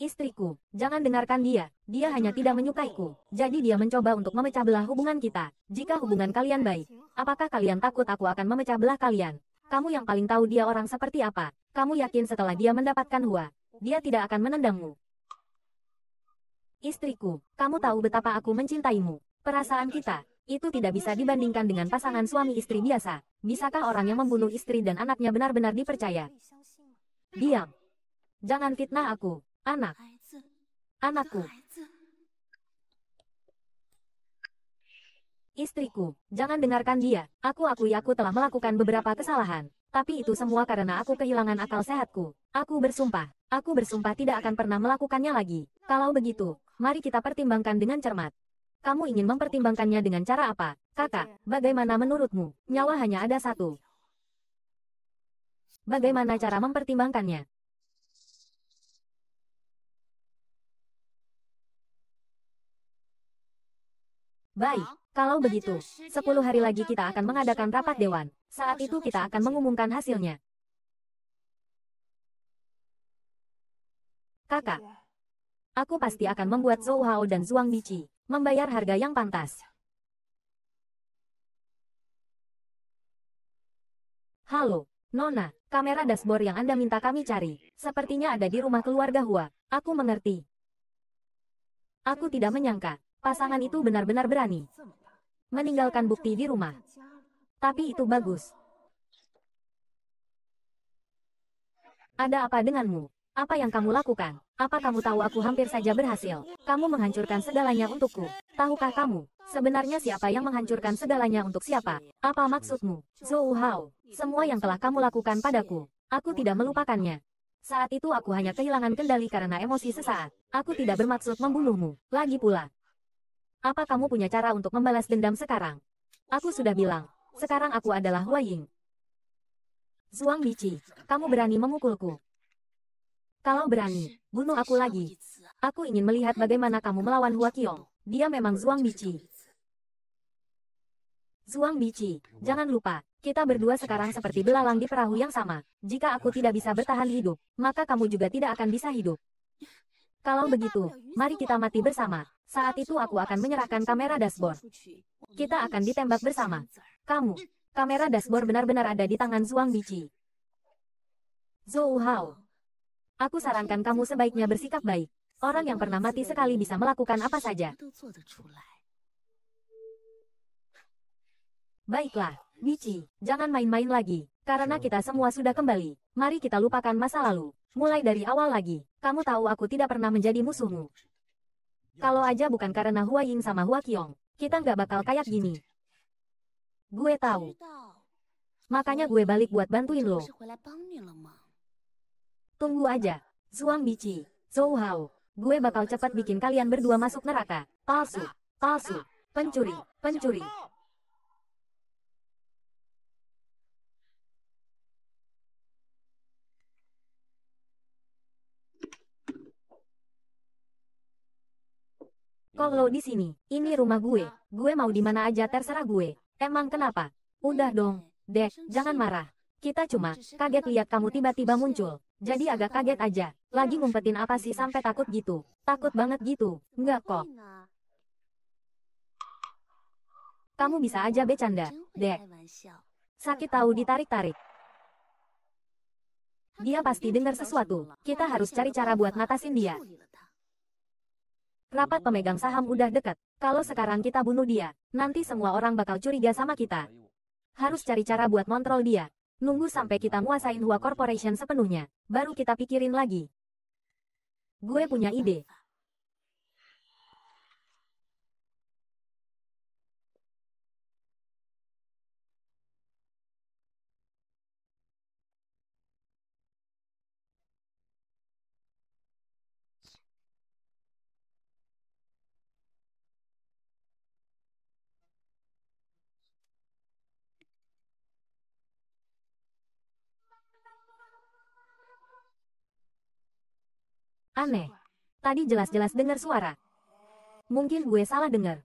Istriku, jangan dengarkan dia. Dia hanya tidak menyukaiku. Jadi dia mencoba untuk memecah belah hubungan kita. Jika hubungan kalian baik, apakah kalian takut aku akan memecah belah kalian? Kamu yang paling tahu dia orang seperti apa. Kamu yakin setelah dia mendapatkan Hua, dia tidak akan menendangmu. Istriku, kamu tahu betapa aku mencintaimu. Perasaan kita, itu tidak bisa dibandingkan dengan pasangan suami istri biasa. Bisakah orang yang membunuh istri dan anaknya benar-benar dipercaya? Diam. Jangan fitnah aku, anak. Anakku. Istriku, jangan dengarkan dia. Aku akui aku telah melakukan beberapa kesalahan. Tapi itu semua karena aku kehilangan akal sehatku. Aku bersumpah. Aku bersumpah tidak akan pernah melakukannya lagi. Kalau begitu, mari kita pertimbangkan dengan cermat. Kamu ingin mempertimbangkannya dengan cara apa? Kakak, bagaimana menurutmu? Nyawa hanya ada satu. Bagaimana cara mempertimbangkannya? Baik, kalau begitu, 10 hari lagi kita akan mengadakan rapat dewan. Saat itu kita akan mengumumkan hasilnya. Kakak, aku pasti akan membuat Zhou Hao dan Zhuang Bici membayar harga yang pantas. Halo, Nona, kamera dashboard yang Anda minta kami cari, sepertinya ada di rumah keluarga Hua. Aku mengerti. Aku tidak menyangka, pasangan itu benar-benar berani meninggalkan bukti di rumah. Tapi itu bagus. Ada apa denganmu? Apa yang kamu lakukan? Apa kamu tahu aku hampir saja berhasil? Kamu menghancurkan segalanya untukku. Tahukah kamu, sebenarnya siapa yang menghancurkan segalanya untuk siapa? Apa maksudmu? Zhou Hao, semua yang telah kamu lakukan padaku, aku tidak melupakannya. Saat itu aku hanya kehilangan kendali karena emosi sesaat. Aku tidak bermaksud membunuhmu. Lagi pula, apa kamu punya cara untuk membalas dendam sekarang? Aku sudah bilang, sekarang aku adalah Hua Ying. Zhuang Bici, kamu berani memukulku. Kalau berani, bunuh aku lagi. Aku ingin melihat bagaimana kamu melawan Hua Qiong. Dia memang Zhuang Bici. Zhuang Bici, jangan lupa, kita berdua sekarang seperti belalang di perahu yang sama. Jika aku tidak bisa bertahan hidup, maka kamu juga tidak akan bisa hidup. Kalau begitu, mari kita mati bersama. Saat itu aku akan menyerahkan kamera dashboard. Kita akan ditembak bersama. Kamu, kamera dashboard benar-benar ada di tangan Zhuang Bici. Zhou Hao. Aku sarankan kamu sebaiknya bersikap baik. Orang yang pernah mati sekali bisa melakukan apa saja. Baiklah, Bici, jangan main-main lagi, karena kita semua sudah kembali. Mari kita lupakan masa lalu mulai dari awal lagi. Kamu tahu aku tidak pernah menjadi musuhmu. Kalau aja bukan karena Hua Ying sama Hua Qiong, kita nggak bakal kayak gini. Gue tahu. Makanya gue balik buat bantuin lo. Tunggu aja, Zhuang Bici, Zhou Hao. Gue bakal cepat bikin kalian berdua masuk neraka. Palsu, palsu, pencuri, pencuri. Kalau di sini, ini rumah gue. Gue mau di mana aja terserah gue. Emang kenapa? Udah dong, Dek, jangan marah. Kita cuma kaget lihat kamu tiba-tiba muncul. Jadi agak kaget aja. Lagi ngumpetin apa sih sampai takut gitu? Takut banget gitu. Enggak kok. Kamu bisa aja becanda, Dek. Sakit tahu ditarik-tarik. Dia pasti dengar sesuatu. Kita harus cari cara buat ngatasin dia. Rapat pemegang saham udah dekat. Kalau sekarang kita bunuh dia, nanti semua orang bakal curiga sama kita. Harus cari cara buat kontrol dia. Nunggu sampai kita nguasain Hua Corporation sepenuhnya, baru kita pikirin lagi. Gue punya ide. Aneh. Tadi jelas-jelas dengar suara. Mungkin gue salah dengar.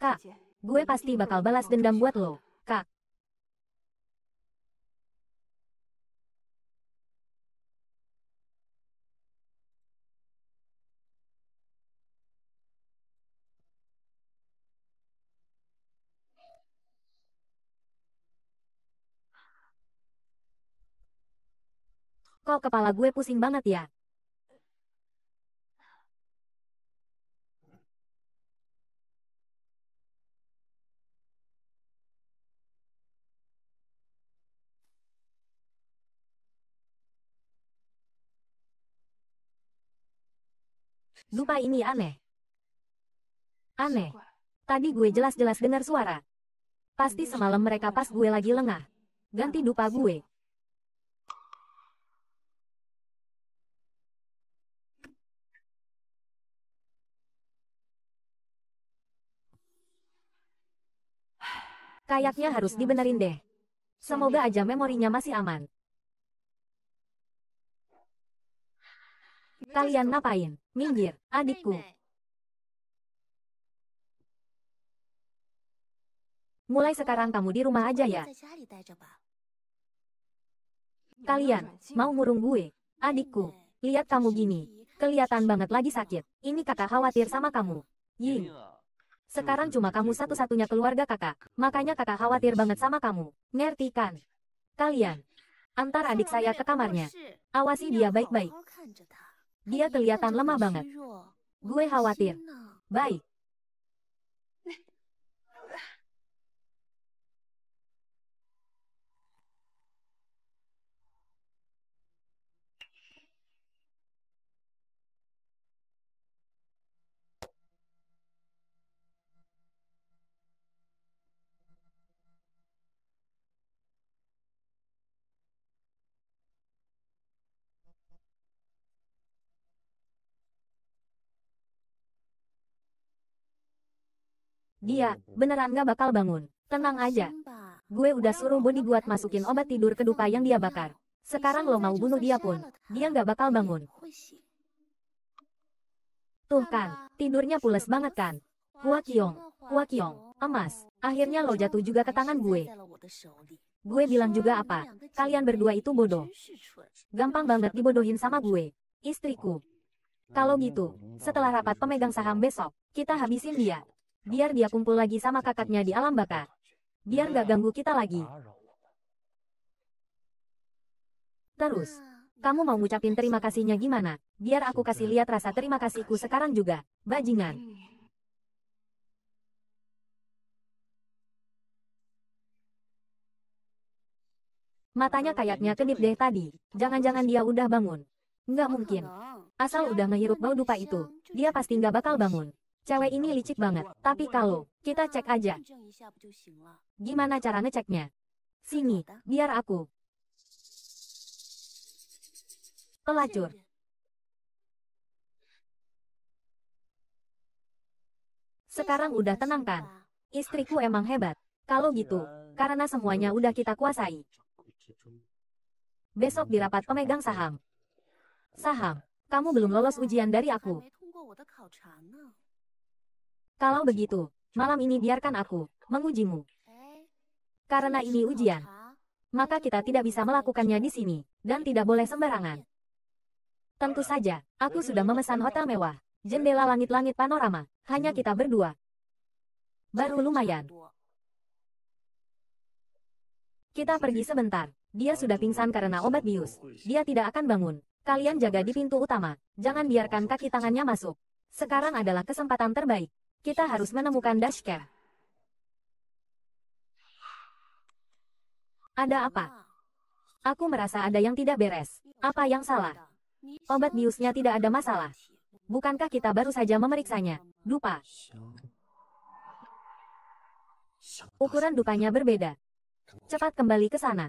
Kak, gue pasti bakal balas dendam buat lo. Kok kepala gue pusing banget ya? Lupa ini aneh. Aneh. Tadi gue jelas-jelas dengar suara. Pasti semalam mereka pas gue lagi lengah. Ganti dupa gue. Kayaknya harus dibenerin deh. Semoga aja memorinya masih aman. Kalian ngapain? Minggir, adikku. Mulai sekarang kamu di rumah aja ya. Kalian, mau ngurung gue? Adikku, lihat kamu gini. Kelihatan banget lagi sakit. Ini kakak khawatir sama kamu. Ying. Sekarang cuma kamu satu-satunya keluarga kakak, makanya kakak khawatir banget sama kamu. Ngerti kan? Kalian, antar adik saya ke kamarnya. Awasi dia baik-baik. Dia kelihatan lemah banget. Gue khawatir. Baik. Dia, beneran gak bakal bangun. Tenang aja. Gue udah suruh Bodi buat masukin obat tidur ke dupa yang dia bakar. Sekarang lo mau bunuh dia pun, dia gak bakal bangun. Tuh kan, tidurnya pules banget kan. Hua Kiong, emas, akhirnya lo jatuh juga ke tangan gue. Gue bilang juga apa, kalian berdua itu bodoh. Gampang banget dibodohin sama gue, istriku. Kalau gitu, setelah rapat pemegang saham besok, kita habisin dia. Biar dia kumpul lagi sama kakaknya di alam baka Biar gak ganggu kita lagi. Terus, kamu mau ngucapin terima kasihnya gimana? Biar aku kasih lihat rasa terima kasihku sekarang juga, bajingan. Matanya kayaknya kedip deh tadi. Jangan-jangan dia udah bangun. Nggak mungkin. Asal udah ngehirup bau dupa itu, dia pasti nggak bakal bangun. Cewek ini licik banget. Tapi kalau, kita cek aja. Gimana cara ngeceknya? Sini, biar aku. Pelacur. Sekarang udah tenang kan? Istriku emang hebat. Kalau gitu, karena semuanya udah kita kuasai. Besok di rapat pemegang saham. Saham, kamu belum lolos ujian dari aku. Kalau begitu, malam ini biarkan aku mengujimu. Karena ini ujian, maka kita tidak bisa melakukannya di sini, dan tidak boleh sembarangan. Tentu saja, aku sudah memesan hotel mewah, jendela langit-langit panorama, hanya kita berdua. Baru lumayan. Kita pergi sebentar. Dia sudah pingsan karena obat bius. Dia tidak akan bangun. Kalian jaga di pintu utama. Jangan biarkan kaki tangannya masuk. Sekarang adalah kesempatan terbaik. Kita harus menemukan Dashka. Ada apa? Aku merasa ada yang tidak beres. Apa yang salah? Obat biusnya tidak ada masalah. Bukankah kita baru saja memeriksanya? Dupa. Ukuran dupanya berbeda. Cepat kembali ke sana.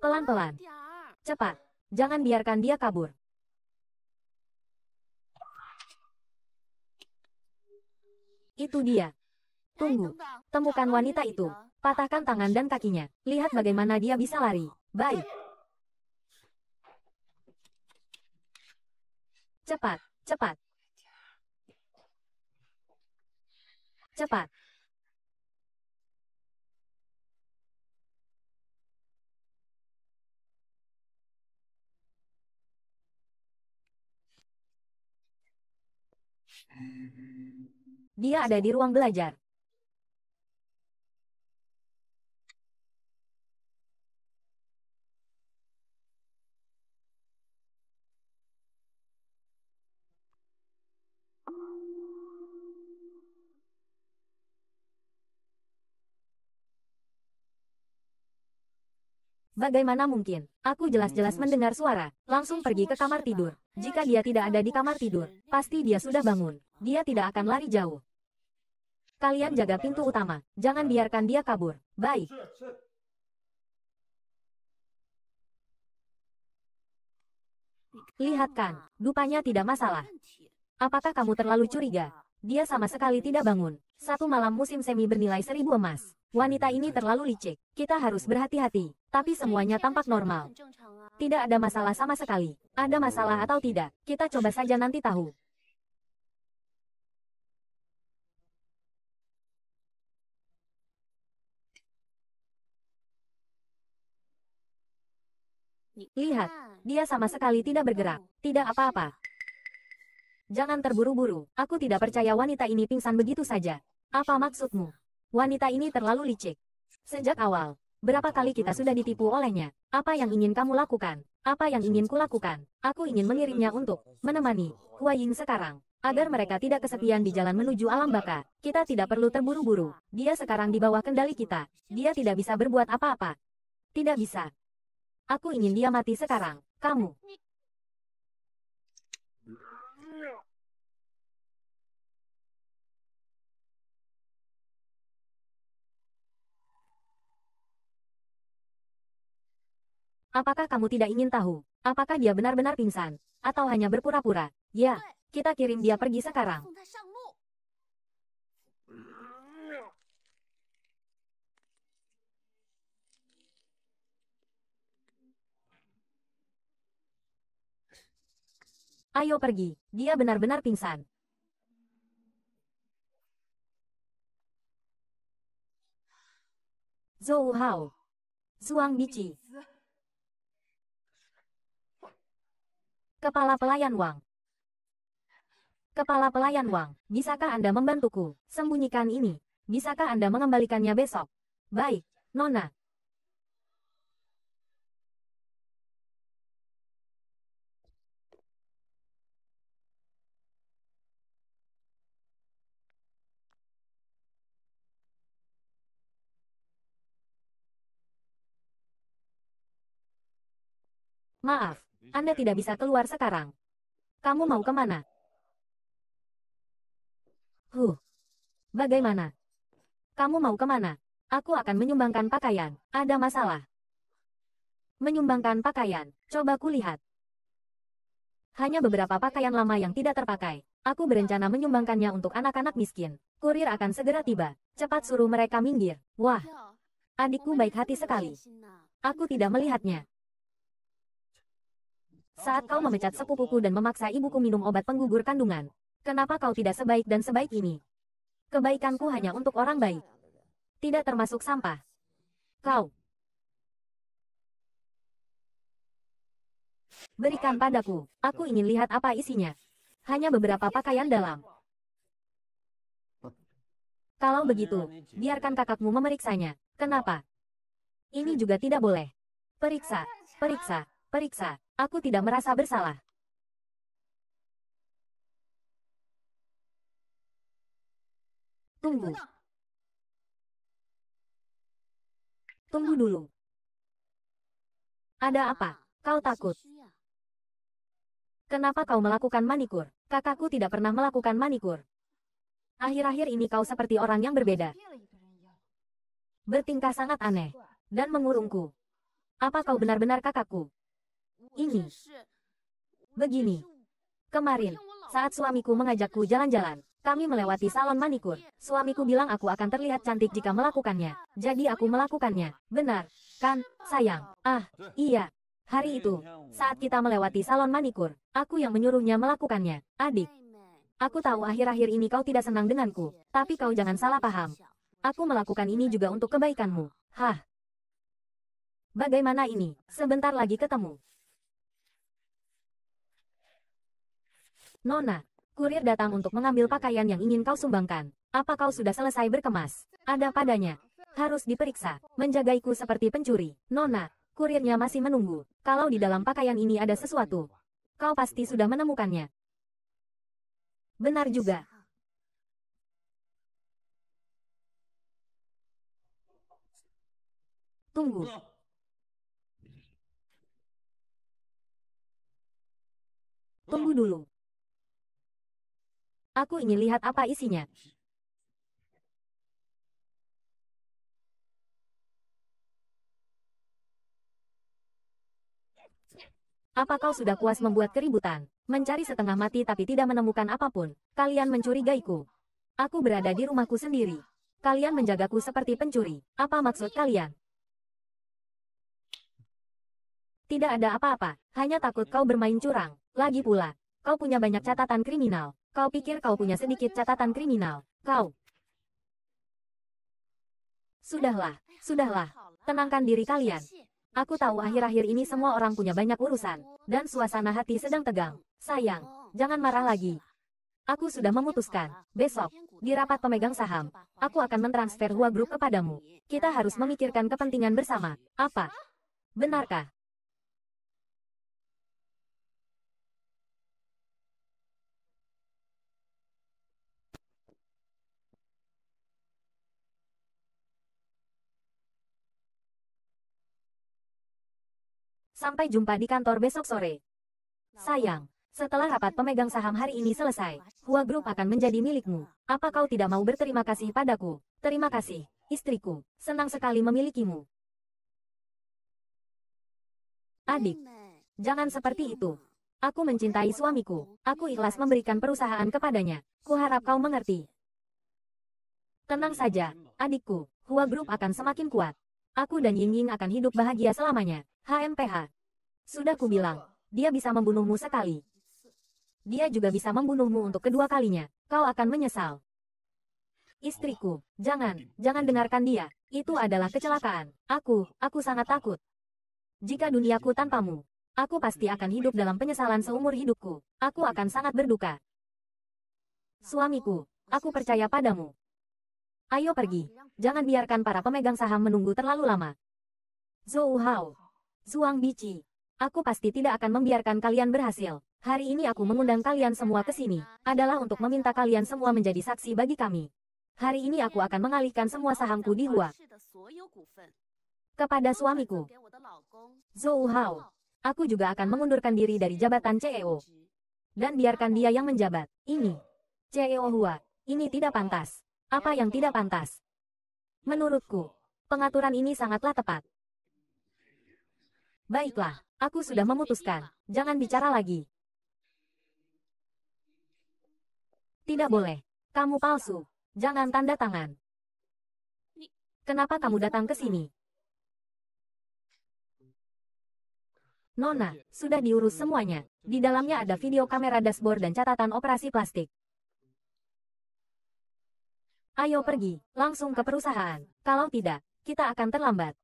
Pelan-pelan. Cepat. Jangan biarkan dia kabur. Itu dia. Tunggu. Temukan wanita itu. Patahkan tangan dan kakinya. Lihat bagaimana dia bisa lari. Baik. Cepat, cepat. Cepat. Dia ada di ruang belajar. Bagaimana mungkin? Aku jelas-jelas hmm. mendengar suara, langsung pergi ke kamar tidur. Jika dia tidak ada di kamar tidur, pasti dia sudah bangun. Dia tidak akan lari jauh. Kalian jaga pintu utama, jangan biarkan dia kabur. Baik. Lihatkan, dupanya tidak masalah. Apakah kamu terlalu curiga? Dia sama sekali tidak bangun. Satu malam musim semi bernilai seribu emas. Wanita ini terlalu licik. Kita harus berhati-hati. Tapi semuanya tampak normal. Tidak ada masalah sama sekali. Ada masalah atau tidak, kita coba saja nanti tahu. Lihat, dia sama sekali tidak bergerak. Tidak apa-apa. Jangan terburu-buru, aku tidak percaya wanita ini pingsan begitu saja. Apa maksudmu? Wanita ini terlalu licik. Sejak awal, berapa kali kita sudah ditipu olehnya? Apa yang ingin kamu lakukan? Apa yang ingin kulakukan? Aku ingin mengirimnya untuk menemani Ying sekarang. Agar mereka tidak kesepian di jalan menuju alam baka, kita tidak perlu terburu-buru. Dia sekarang di bawah kendali kita. Dia tidak bisa berbuat apa-apa. Tidak bisa. Aku ingin dia mati sekarang. Kamu. Apakah kamu tidak ingin tahu? Apakah dia benar-benar pingsan? Atau hanya berpura-pura? Ya, kita kirim dia pergi sekarang. Ayo pergi, dia benar-benar pingsan. Zhou Hao Zhuang Bici Kepala Pelayan Wang Kepala Pelayan Wang, bisakah Anda membantuku? Sembunyikan ini. Bisakah Anda mengembalikannya besok? Baik, Nona. Maaf, anda tidak bisa keluar sekarang. Kamu mau kemana? Huh. Bagaimana? Kamu mau kemana? Aku akan menyumbangkan pakaian. Ada masalah. Menyumbangkan pakaian. Coba kulihat. Hanya beberapa pakaian lama yang tidak terpakai. Aku berencana menyumbangkannya untuk anak-anak miskin. Kurir akan segera tiba. Cepat suruh mereka minggir. Wah. Adikku baik hati sekali. Aku tidak melihatnya. Saat kau memecat sepupuku dan memaksa ibuku minum obat penggugur kandungan. Kenapa kau tidak sebaik dan sebaik ini? Kebaikanku hanya untuk orang baik. Tidak termasuk sampah. Kau. Berikan padaku. Aku ingin lihat apa isinya. Hanya beberapa pakaian dalam. Kalau begitu, biarkan kakakmu memeriksanya. Kenapa? Ini juga tidak boleh. Periksa, periksa, periksa. Aku tidak merasa bersalah. Tunggu. Tunggu dulu. Ada apa? Kau takut? Kenapa kau melakukan manikur? Kakakku tidak pernah melakukan manikur. Akhir-akhir ini kau seperti orang yang berbeda. Bertingkah sangat aneh. Dan mengurungku. Apa kau benar-benar kakakku? ini. Begini. Kemarin, saat suamiku mengajakku jalan-jalan, kami melewati salon manikur. Suamiku bilang aku akan terlihat cantik jika melakukannya. Jadi aku melakukannya. Benar, kan, sayang? Ah, iya. Hari itu, saat kita melewati salon manikur, aku yang menyuruhnya melakukannya. Adik, aku tahu akhir-akhir ini kau tidak senang denganku, tapi kau jangan salah paham. Aku melakukan ini juga untuk kebaikanmu. Hah. Bagaimana ini? Sebentar lagi ketemu. Nona, kurir datang untuk mengambil pakaian yang ingin kau sumbangkan. Apa kau sudah selesai berkemas? Ada padanya. Harus diperiksa. Menjagaiku seperti pencuri. Nona, kurirnya masih menunggu. Kalau di dalam pakaian ini ada sesuatu, kau pasti sudah menemukannya. Benar juga. Tunggu. Tunggu dulu. Aku ingin lihat apa isinya. Apa kau sudah puas membuat keributan? Mencari setengah mati tapi tidak menemukan apapun. Kalian mencurigaiku. Aku berada di rumahku sendiri. Kalian menjagaku seperti pencuri. Apa maksud kalian? Tidak ada apa-apa, hanya takut kau bermain curang. Lagi pula, kau punya banyak catatan kriminal. Kau pikir kau punya sedikit catatan kriminal, kau? Sudahlah, sudahlah, tenangkan diri kalian. Aku tahu akhir-akhir ini semua orang punya banyak urusan, dan suasana hati sedang tegang. Sayang, jangan marah lagi. Aku sudah memutuskan, besok, di rapat pemegang saham, aku akan mentransfer Hua Group kepadamu. Kita harus memikirkan kepentingan bersama. Apa? Benarkah? Sampai jumpa di kantor besok sore. Sayang, setelah rapat pemegang saham hari ini selesai, Hua Group akan menjadi milikmu. Apa kau tidak mau berterima kasih padaku? Terima kasih, istriku. Senang sekali memilikimu. Adik, jangan seperti itu. Aku mencintai suamiku. Aku ikhlas memberikan perusahaan kepadanya. Kuharap kau mengerti. Tenang saja, adikku. Hua Group akan semakin kuat. Aku dan Ying Ying akan hidup bahagia selamanya. HMPH. Sudah kubilang, dia bisa membunuhmu sekali. Dia juga bisa membunuhmu untuk kedua kalinya. Kau akan menyesal. Istriku, jangan, jangan dengarkan dia. Itu adalah kecelakaan. Aku, aku sangat takut. Jika duniaku tanpamu, aku pasti akan hidup dalam penyesalan seumur hidupku. Aku akan sangat berduka. Suamiku, aku percaya padamu. Ayo pergi. Jangan biarkan para pemegang saham menunggu terlalu lama. Zhou Hao. Zhuang Bici. Aku pasti tidak akan membiarkan kalian berhasil. Hari ini aku mengundang kalian semua ke sini, adalah untuk meminta kalian semua menjadi saksi bagi kami. Hari ini aku akan mengalihkan semua sahamku di Hua. Kepada suamiku. Zhou Hao. Aku juga akan mengundurkan diri dari jabatan CEO. Dan biarkan dia yang menjabat. Ini. CEO Hua. Ini tidak pantas apa yang tidak pantas. Menurutku, pengaturan ini sangatlah tepat. Baiklah, aku sudah memutuskan. Jangan bicara lagi. Tidak boleh. Kamu palsu. Jangan tanda tangan. Kenapa kamu datang ke sini? Nona, sudah diurus semuanya. Di dalamnya ada video kamera dashboard dan catatan operasi plastik. Ayo pergi, langsung ke perusahaan. Kalau tidak, kita akan terlambat.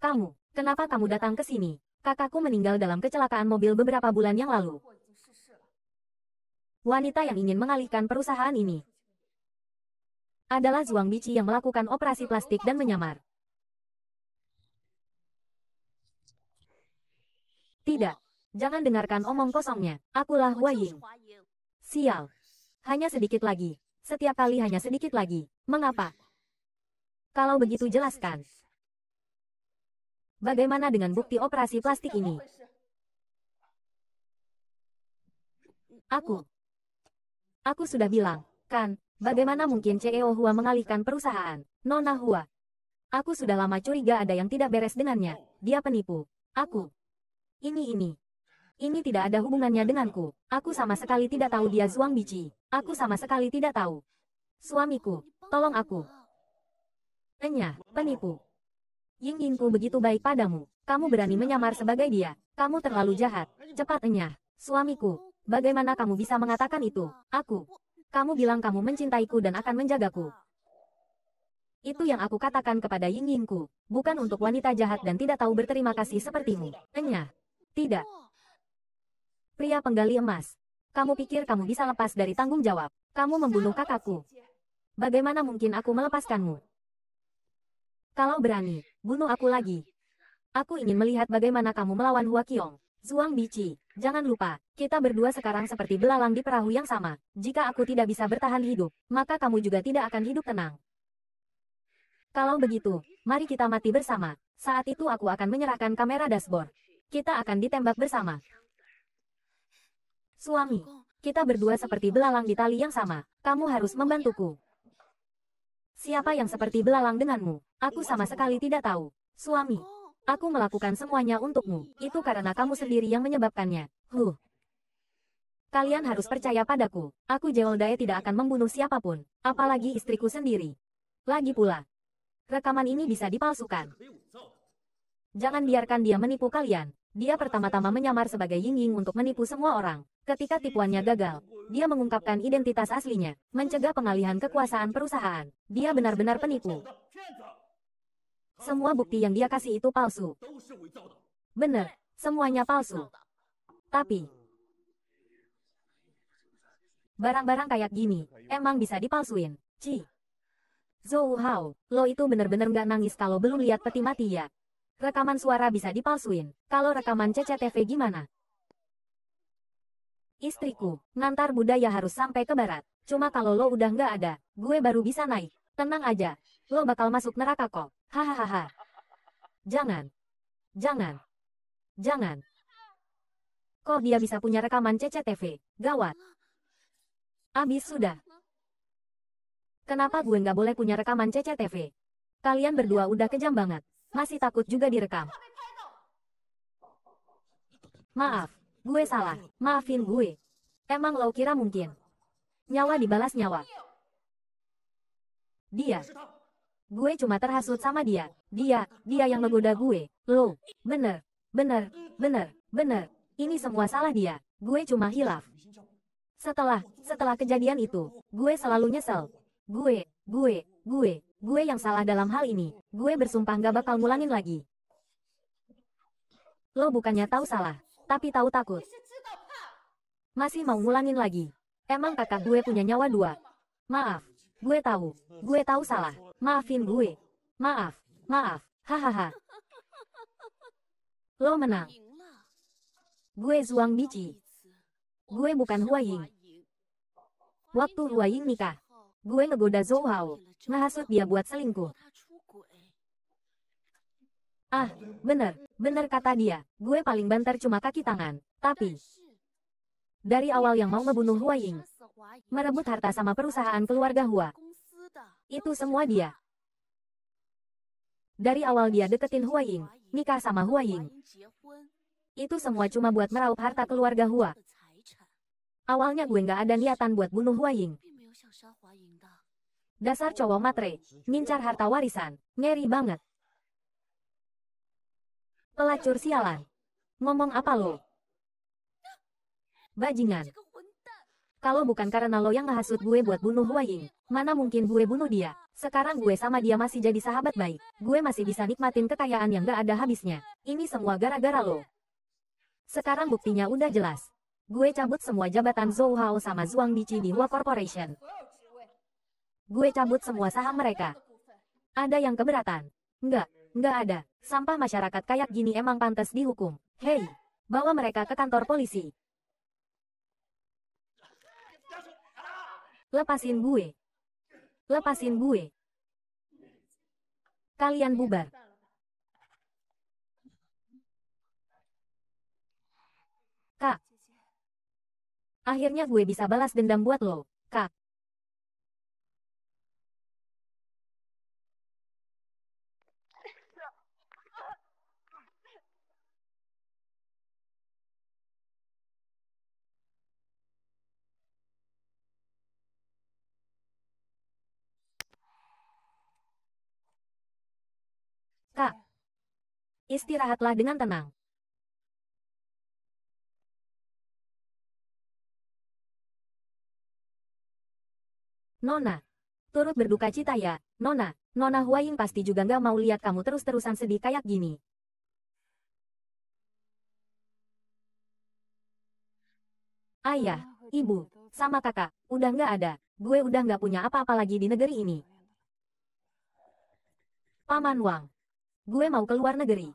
Kamu, kenapa kamu datang ke sini? Kakakku meninggal dalam kecelakaan mobil beberapa bulan yang lalu. Wanita yang ingin mengalihkan perusahaan ini adalah Zhuang Bici yang melakukan operasi plastik dan menyamar. Tidak, jangan dengarkan omong kosongnya. Akulah Hua Sial. Hanya sedikit lagi. Setiap kali hanya sedikit lagi. Mengapa? Kalau begitu jelaskan. Bagaimana dengan bukti operasi plastik ini? Aku. Aku sudah bilang, kan, bagaimana mungkin CEO Hua mengalihkan perusahaan, Nona Hua. Aku sudah lama curiga ada yang tidak beres dengannya, dia penipu. Aku. Ini ini. Ini tidak ada hubungannya denganku. Aku sama sekali tidak tahu dia Zhuang Bici. Aku sama sekali tidak tahu. Suamiku. Tolong aku. Enya, penipu. Ying Yingku begitu baik padamu. Kamu berani menyamar sebagai dia. Kamu terlalu jahat. Cepat enyah. suamiku. Bagaimana kamu bisa mengatakan itu? Aku. Kamu bilang kamu mencintaiku dan akan menjagaku. Itu yang aku katakan kepada Ying Yingku. Bukan untuk wanita jahat dan tidak tahu berterima kasih sepertimu. Enyah, Tidak. Pria penggali emas. Kamu pikir kamu bisa lepas dari tanggung jawab. Kamu membunuh kakakku. Bagaimana mungkin aku melepaskanmu? Kalau berani, bunuh aku lagi. Aku ingin melihat bagaimana kamu melawan Hua Qiong. Zhuang Bici, jangan lupa, kita berdua sekarang seperti belalang di perahu yang sama. Jika aku tidak bisa bertahan hidup, maka kamu juga tidak akan hidup tenang. Kalau begitu, mari kita mati bersama. Saat itu aku akan menyerahkan kamera dashboard. Kita akan ditembak bersama. Suami, kita berdua seperti belalang di tali yang sama. Kamu harus membantuku. Siapa yang seperti belalang denganmu? Aku sama sekali tidak tahu. Suami. Aku melakukan semuanya untukmu. Itu karena kamu sendiri yang menyebabkannya. Huh. Kalian harus percaya padaku. Aku Jeoldae tidak akan membunuh siapapun. Apalagi istriku sendiri. Lagi pula. Rekaman ini bisa dipalsukan. Jangan biarkan dia menipu kalian. Dia pertama-tama menyamar sebagai Ying Ying untuk menipu semua orang. Ketika tipuannya gagal, dia mengungkapkan identitas aslinya, mencegah pengalihan kekuasaan perusahaan. Dia benar-benar penipu. Semua bukti yang dia kasih itu palsu. Benar, semuanya palsu. Tapi, barang-barang kayak gini, emang bisa dipalsuin. Ci. Zhou Hao, lo itu benar-benar gak nangis kalau belum lihat peti mati ya rekaman suara bisa dipalsuin. Kalau rekaman CCTV gimana? Istriku, ngantar budaya harus sampai ke barat. Cuma kalau lo udah nggak ada, gue baru bisa naik. Tenang aja, lo bakal masuk neraka kok. Hahaha. Jangan. Jangan. Jangan. Kok dia bisa punya rekaman CCTV? Gawat. Abis sudah. Kenapa gue nggak boleh punya rekaman CCTV? Kalian berdua udah kejam banget. Masih takut juga direkam. Maaf, gue salah. Maafin gue. Emang lo kira mungkin? Nyawa dibalas nyawa. Dia. Gue cuma terhasut sama dia. Dia, dia yang menggoda gue. Lo, bener, bener, bener, bener. Ini semua salah dia. Gue cuma hilaf. Setelah, setelah kejadian itu, gue selalu nyesel. Gue, gue, gue, gue yang salah dalam hal ini. Gue bersumpah gak bakal ngulangin lagi. Lo bukannya tahu salah, tapi tahu takut. Masih mau ngulangin lagi. Emang kakak gue punya nyawa dua? Maaf, gue tahu. Gue tahu salah. Maafin gue. Maaf, maaf. Hahaha. Lo menang. Gue Zhuang Bici. Gue bukan Hua Waktu Hua nikah, gue ngegoda Zhou Hao ngehasut dia buat selingkuh. Eh. Ah, bener, bener kata dia, gue paling banter cuma kaki tangan, tapi... Dari awal yang mau membunuh Hua Ying, merebut harta sama perusahaan keluarga Hua, itu semua dia. Dari awal dia deketin Hua Ying, nikah sama Hua Ying. Itu semua cuma buat meraup harta keluarga Hua. Awalnya gue nggak ada niatan buat bunuh Hua Ying. Dasar cowok matre, ngincar harta warisan, ngeri banget. Pelacur sialan. Ngomong apa lo? Bajingan. Kalau bukan karena lo yang ngehasut gue buat bunuh Huaying, mana mungkin gue bunuh dia. Sekarang gue sama dia masih jadi sahabat baik. Gue masih bisa nikmatin kekayaan yang gak ada habisnya. Ini semua gara-gara lo. Sekarang buktinya udah jelas. Gue cabut semua jabatan Zhou Hao sama Zhuang Bici di Hua Corporation. Gue cabut semua saham mereka. Ada yang keberatan? Enggak, enggak ada. Sampah masyarakat kayak gini emang pantas dihukum. Hei, bawa mereka ke kantor polisi. Lepasin gue. Lepasin gue. Kalian bubar. Kak. Akhirnya gue bisa balas dendam buat lo, Kak. Istirahatlah dengan tenang. Nona. Turut berduka cita ya, Nona. Nona Huaying pasti juga nggak mau lihat kamu terus-terusan sedih kayak gini. Ayah, ibu, sama kakak, udah nggak ada. Gue udah nggak punya apa-apa lagi di negeri ini. Paman Wang. Gue mau keluar negeri.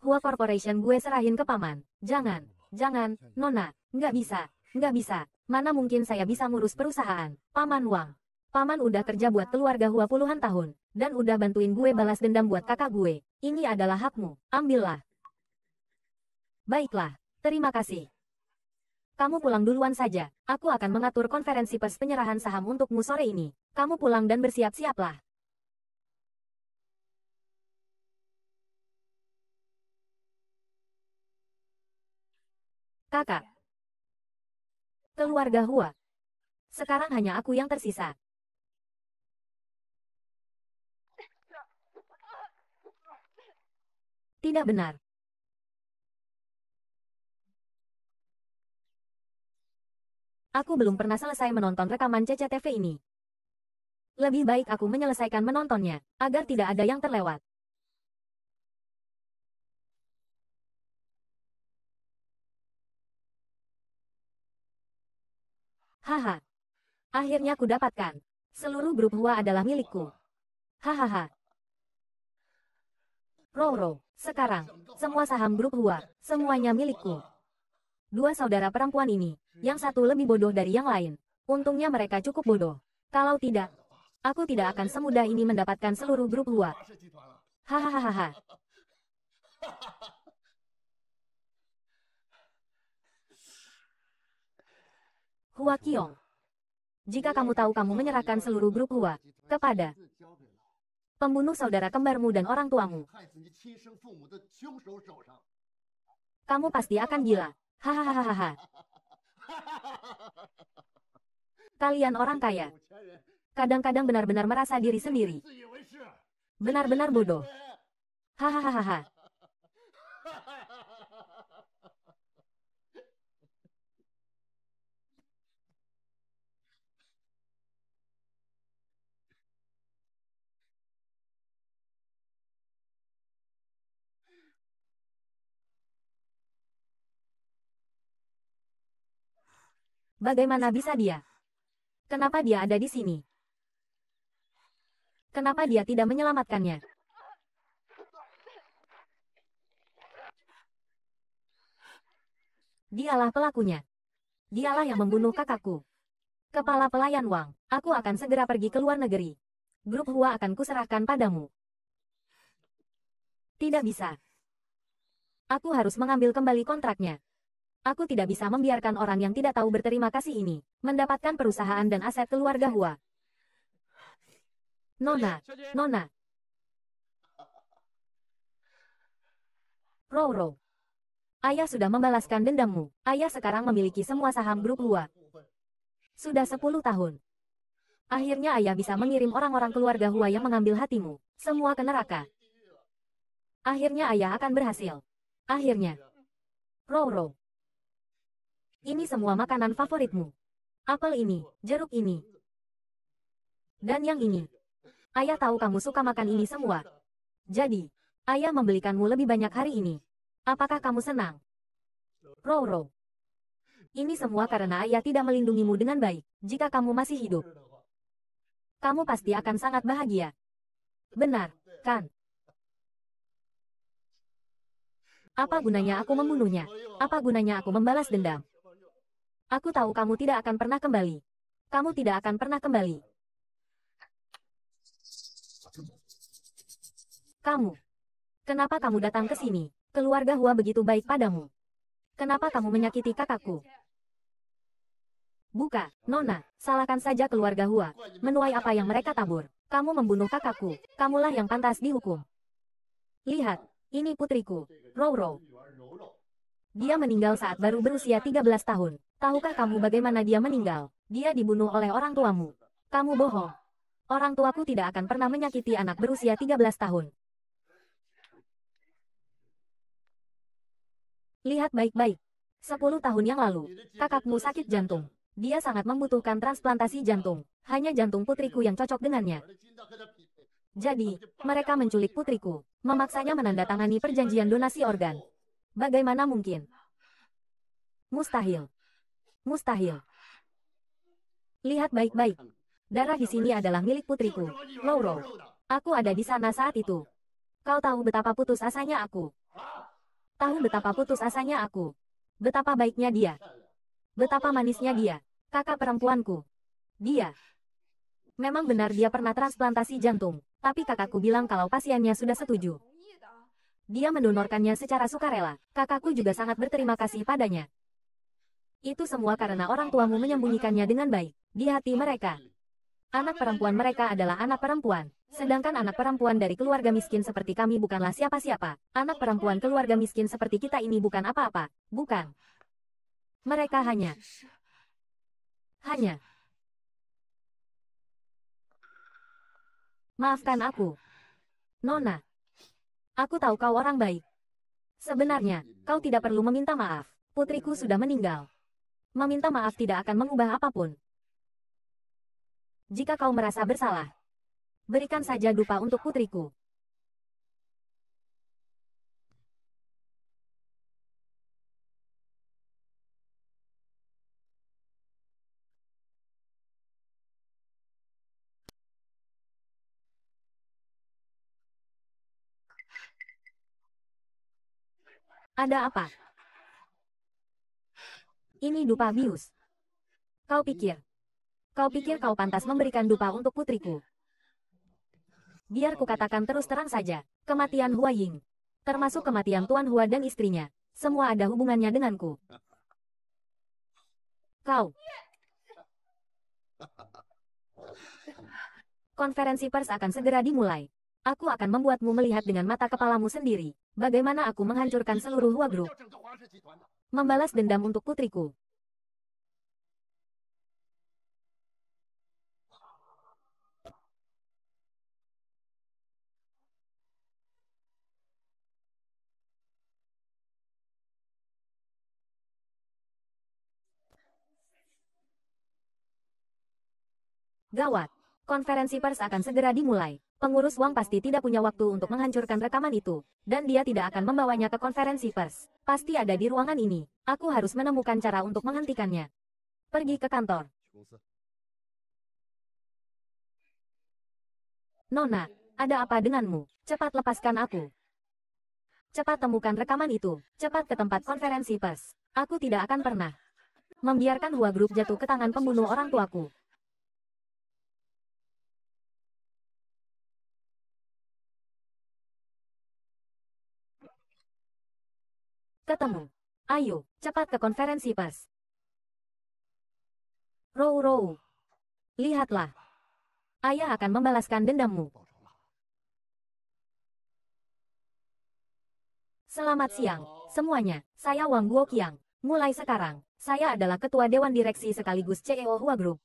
Hua Corporation gue serahin ke paman. Jangan, jangan, Nona, nggak bisa, nggak bisa. Mana mungkin saya bisa ngurus perusahaan, Paman Wang. Paman udah kerja buat keluarga Hua puluhan tahun, dan udah bantuin gue balas dendam buat kakak gue. Ini adalah hakmu, ambillah. Baiklah, terima kasih. Kamu pulang duluan saja, aku akan mengatur konferensi pers penyerahan saham untukmu sore ini. Kamu pulang dan bersiap-siaplah. Kakak. Keluarga Hua. Sekarang hanya aku yang tersisa. Tidak benar. Aku belum pernah selesai menonton rekaman CCTV ini. Lebih baik aku menyelesaikan menontonnya, agar tidak ada yang terlewat. Hahaha, Akhirnya ku dapatkan. Seluruh grup Hua adalah milikku. Hahaha. Roro, sekarang, semua saham grup Hua, semuanya milikku. Dua saudara perempuan ini, yang satu lebih bodoh dari yang lain. Untungnya mereka cukup bodoh. Kalau tidak, aku tidak akan semudah ini mendapatkan seluruh grup Hua. Hahaha. Hua Qiong. Jika kamu tahu kamu menyerahkan seluruh grup Hua kepada pembunuh saudara kembarmu dan orang tuamu, kamu pasti akan gila. Hahaha. Kalian orang kaya. Kadang-kadang benar-benar merasa diri sendiri. Benar-benar bodoh. Hahaha. Bagaimana bisa dia? Kenapa dia ada di sini? Kenapa dia tidak menyelamatkannya? Dialah pelakunya. Dialah yang membunuh kakakku. Kepala pelayan Wang, aku akan segera pergi ke luar negeri. Grup Hua akan kuserahkan padamu. Tidak bisa. Aku harus mengambil kembali kontraknya. Aku tidak bisa membiarkan orang yang tidak tahu berterima kasih ini, mendapatkan perusahaan dan aset keluarga Hua. Nona, Nona. Roro. Ayah sudah membalaskan dendammu. Ayah sekarang memiliki semua saham grup Hua. Sudah 10 tahun. Akhirnya ayah bisa mengirim orang-orang keluarga Hua yang mengambil hatimu. Semua ke neraka. Akhirnya ayah akan berhasil. Akhirnya. Roro. Ini semua makanan favoritmu. Apel ini, jeruk ini, dan yang ini. Ayah tahu kamu suka makan ini semua. Jadi, ayah membelikanmu lebih banyak hari ini. Apakah kamu senang? Roro. Ini semua karena ayah tidak melindungimu dengan baik, jika kamu masih hidup. Kamu pasti akan sangat bahagia. Benar, kan? Apa gunanya aku membunuhnya? Apa gunanya aku membalas dendam? Aku tahu kamu tidak akan pernah kembali. Kamu tidak akan pernah kembali. Kamu. Kenapa kamu datang ke sini? Keluarga Hua begitu baik padamu. Kenapa kamu menyakiti kakakku? Buka, Nona, salahkan saja keluarga Hua. Menuai apa yang mereka tabur. Kamu membunuh kakakku. Kamulah yang pantas dihukum. Lihat, ini putriku, Roro. Dia meninggal saat baru berusia 13 tahun. Tahukah kamu bagaimana dia meninggal? Dia dibunuh oleh orang tuamu. Kamu bohong. Orang tuaku tidak akan pernah menyakiti anak berusia 13 tahun. Lihat baik-baik. 10 tahun yang lalu, kakakmu sakit jantung. Dia sangat membutuhkan transplantasi jantung. Hanya jantung putriku yang cocok dengannya. Jadi, mereka menculik putriku, memaksanya menandatangani perjanjian donasi organ. Bagaimana mungkin? Mustahil. Mustahil. Lihat baik-baik. Darah di sini adalah milik putriku, Lauro. Aku ada di sana saat itu. Kau tahu betapa putus asanya aku. Tahu betapa putus asanya aku. Betapa baiknya dia. Betapa manisnya dia. Kakak perempuanku. Dia. Memang benar dia pernah transplantasi jantung, tapi kakakku bilang kalau pasiennya sudah setuju. Dia mendonorkannya secara sukarela. Kakakku juga sangat berterima kasih padanya. Itu semua karena orang tuamu menyembunyikannya dengan baik, di hati mereka. Anak perempuan mereka adalah anak perempuan. Sedangkan anak perempuan dari keluarga miskin seperti kami bukanlah siapa-siapa. Anak perempuan keluarga miskin seperti kita ini bukan apa-apa. Bukan. Mereka hanya... Hanya... Maafkan aku. Nona. Aku tahu kau orang baik. Sebenarnya, kau tidak perlu meminta maaf. Putriku sudah meninggal. Meminta maaf tidak akan mengubah apapun. Jika kau merasa bersalah, berikan saja dupa untuk putriku. Ada apa? Ini dupa bius. Kau pikir? Kau pikir kau pantas memberikan dupa untuk putriku? Biar katakan terus terang saja, kematian Hua Ying, termasuk kematian Tuan Hua dan istrinya, semua ada hubungannya denganku. Kau. Konferensi pers akan segera dimulai. Aku akan membuatmu melihat dengan mata kepalamu sendiri, bagaimana aku menghancurkan seluruh Hua Group. Membalas dendam untuk putriku. Gawat, Konferensi pers akan segera dimulai. Pengurus Wang pasti tidak punya waktu untuk menghancurkan rekaman itu, dan dia tidak akan membawanya ke konferensi pers. Pasti ada di ruangan ini. Aku harus menemukan cara untuk menghentikannya. Pergi ke kantor. Nona, ada apa denganmu? Cepat lepaskan aku. Cepat temukan rekaman itu. Cepat ke tempat konferensi pers. Aku tidak akan pernah membiarkan Hua Group jatuh ke tangan pembunuh orang tuaku. Ketemu. Ayo, cepat ke konferensi pers. Row Row. Lihatlah. Ayah akan membalaskan dendammu. Selamat siang, semuanya. Saya Wang Guoqiang. Mulai sekarang, saya adalah ketua dewan direksi sekaligus CEO Hua Group.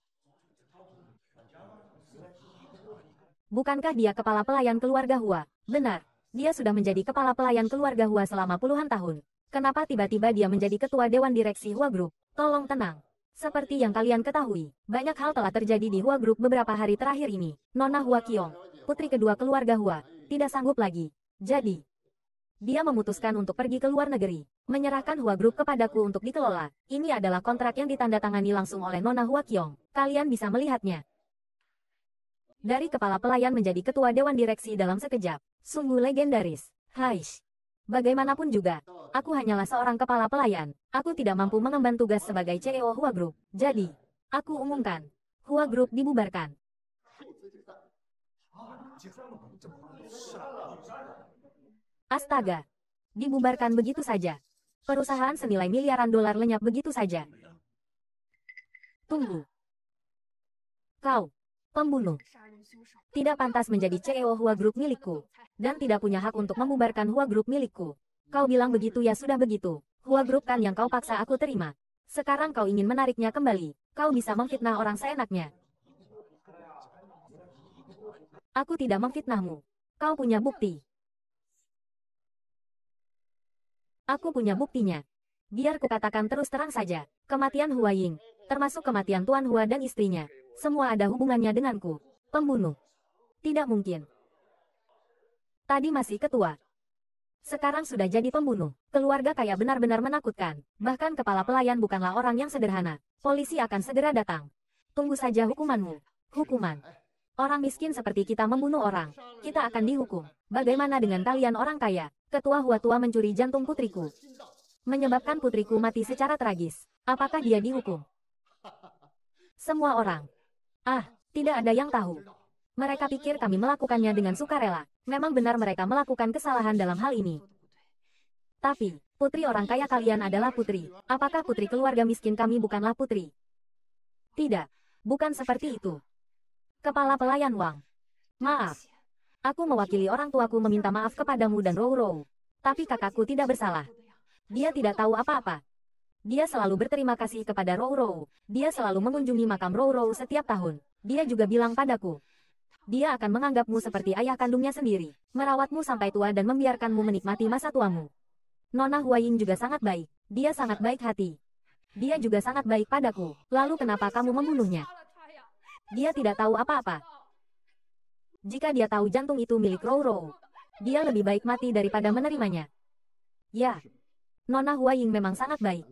Bukankah dia kepala pelayan keluarga Hua? Benar, dia sudah menjadi kepala pelayan keluarga Hua selama puluhan tahun. Kenapa tiba-tiba dia menjadi ketua Dewan Direksi Hua Group? Tolong tenang. Seperti yang kalian ketahui, banyak hal telah terjadi di Hua Group beberapa hari terakhir ini. Nona Hua Kiong, putri kedua keluarga Hua, tidak sanggup lagi. Jadi, dia memutuskan untuk pergi ke luar negeri, menyerahkan Hua Group kepadaku untuk dikelola. Ini adalah kontrak yang ditandatangani langsung oleh Nona Hua Kiong. Kalian bisa melihatnya. Dari kepala pelayan menjadi ketua dewan direksi dalam sekejap. Sungguh legendaris. Haish. Bagaimanapun juga, aku hanyalah seorang kepala pelayan. Aku tidak mampu mengemban tugas sebagai CEO Hua Group. Jadi, aku umumkan, Hua Group dibubarkan. Astaga, dibubarkan begitu saja. Perusahaan senilai miliaran dolar lenyap begitu saja. Tunggu. Kau, pembunuh. Tidak pantas menjadi CEO Hua Group milikku. Dan tidak punya hak untuk membubarkan Hua Group milikku. Kau bilang begitu ya sudah begitu. Hua Group kan yang kau paksa aku terima. Sekarang kau ingin menariknya kembali. Kau bisa memfitnah orang seenaknya. Aku tidak memfitnahmu. Kau punya bukti. Aku punya buktinya. Biar kukatakan terus terang saja. Kematian Hua Ying, termasuk kematian Tuan Hua dan istrinya, semua ada hubungannya denganku. Pembunuh. Tidak mungkin. Tadi masih ketua. Sekarang sudah jadi pembunuh. Keluarga kaya benar-benar menakutkan. Bahkan kepala pelayan bukanlah orang yang sederhana. Polisi akan segera datang. Tunggu saja hukumanmu. Hukuman. Orang miskin seperti kita membunuh orang. Kita akan dihukum. Bagaimana dengan kalian orang kaya? Ketua Hua tua mencuri jantung putriku. Menyebabkan putriku mati secara tragis. Apakah dia dihukum? Semua orang. Ah, tidak ada yang tahu. Mereka pikir kami melakukannya dengan sukarela. Memang benar mereka melakukan kesalahan dalam hal ini. Tapi, putri orang kaya kalian adalah putri. Apakah putri keluarga miskin kami bukanlah putri? Tidak, bukan seperti itu. Kepala pelayan Wang. Maaf. Aku mewakili orang tuaku meminta maaf kepadamu dan Rou Rou. Tapi kakakku tidak bersalah. Dia tidak tahu apa-apa. Dia selalu berterima kasih kepada Roro. Dia selalu mengunjungi makam Roro setiap tahun. Dia juga bilang padaku. Dia akan menganggapmu seperti ayah kandungnya sendiri, merawatmu sampai tua dan membiarkanmu menikmati masa tuamu. Nona Huaying juga sangat baik. Dia sangat baik hati. Dia juga sangat baik padaku. Lalu kenapa kamu membunuhnya? Dia tidak tahu apa-apa. Jika dia tahu jantung itu milik Roro, dia lebih baik mati daripada menerimanya. Ya, Nona Huaying memang sangat baik.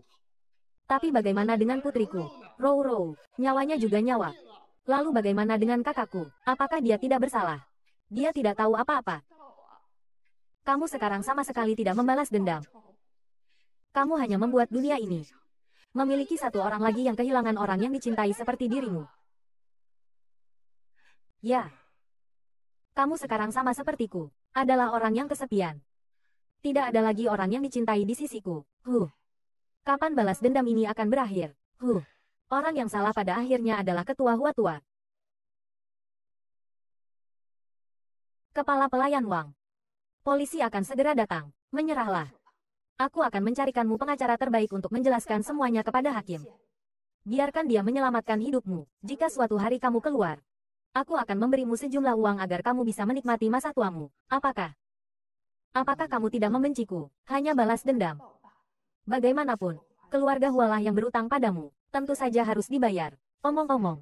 Tapi bagaimana dengan putriku? Row row, nyawanya juga nyawa. Lalu bagaimana dengan kakakku? Apakah dia tidak bersalah? Dia tidak tahu apa-apa. Kamu sekarang sama sekali tidak membalas dendam. Kamu hanya membuat dunia ini memiliki satu orang lagi yang kehilangan orang yang dicintai seperti dirimu. Ya. Kamu sekarang sama sepertiku, adalah orang yang kesepian. Tidak ada lagi orang yang dicintai di sisiku. Huh. Kapan balas dendam ini akan berakhir? Huh. Orang yang salah pada akhirnya adalah ketua Huatua. Kepala pelayan Wang. Polisi akan segera datang. Menyerahlah. Aku akan mencarikanmu pengacara terbaik untuk menjelaskan semuanya kepada hakim. Biarkan dia menyelamatkan hidupmu. Jika suatu hari kamu keluar, aku akan memberimu sejumlah uang agar kamu bisa menikmati masa tuamu. Apakah? Apakah kamu tidak membenciku? Hanya balas dendam. Bagaimanapun, keluarga Hualah yang berutang padamu, tentu saja harus dibayar. Omong-omong.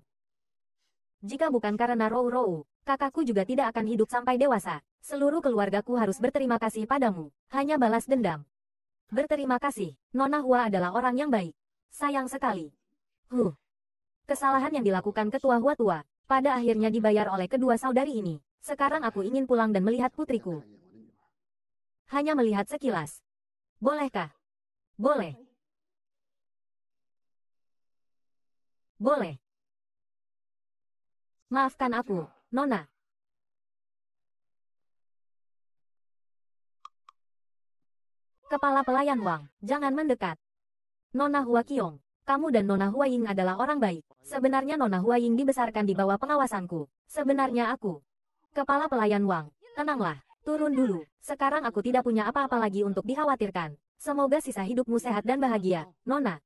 Jika bukan karena Rou-Rou, kakakku juga tidak akan hidup sampai dewasa. Seluruh keluargaku harus berterima kasih padamu, hanya balas dendam. Berterima kasih, Nona Hua adalah orang yang baik. Sayang sekali. Huh. Kesalahan yang dilakukan ketua Hua Tua, pada akhirnya dibayar oleh kedua saudari ini. Sekarang aku ingin pulang dan melihat putriku. Hanya melihat sekilas. Bolehkah? Boleh. Boleh. Maafkan aku, Nona. Kepala Pelayan Wang, jangan mendekat. Nona Hua Qiong, kamu dan Nona Hua Ying adalah orang baik. Sebenarnya Nona Hua Ying dibesarkan di bawah pengawasanku. Sebenarnya aku. Kepala Pelayan Wang, tenanglah, turun dulu. Sekarang aku tidak punya apa-apa lagi untuk dikhawatirkan. Semoga sisa hidupmu sehat dan bahagia, Nona.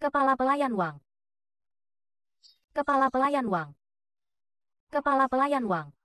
Kepala Pelayan Wang Kepala Pelayan Wang Kepala Pelayan Wang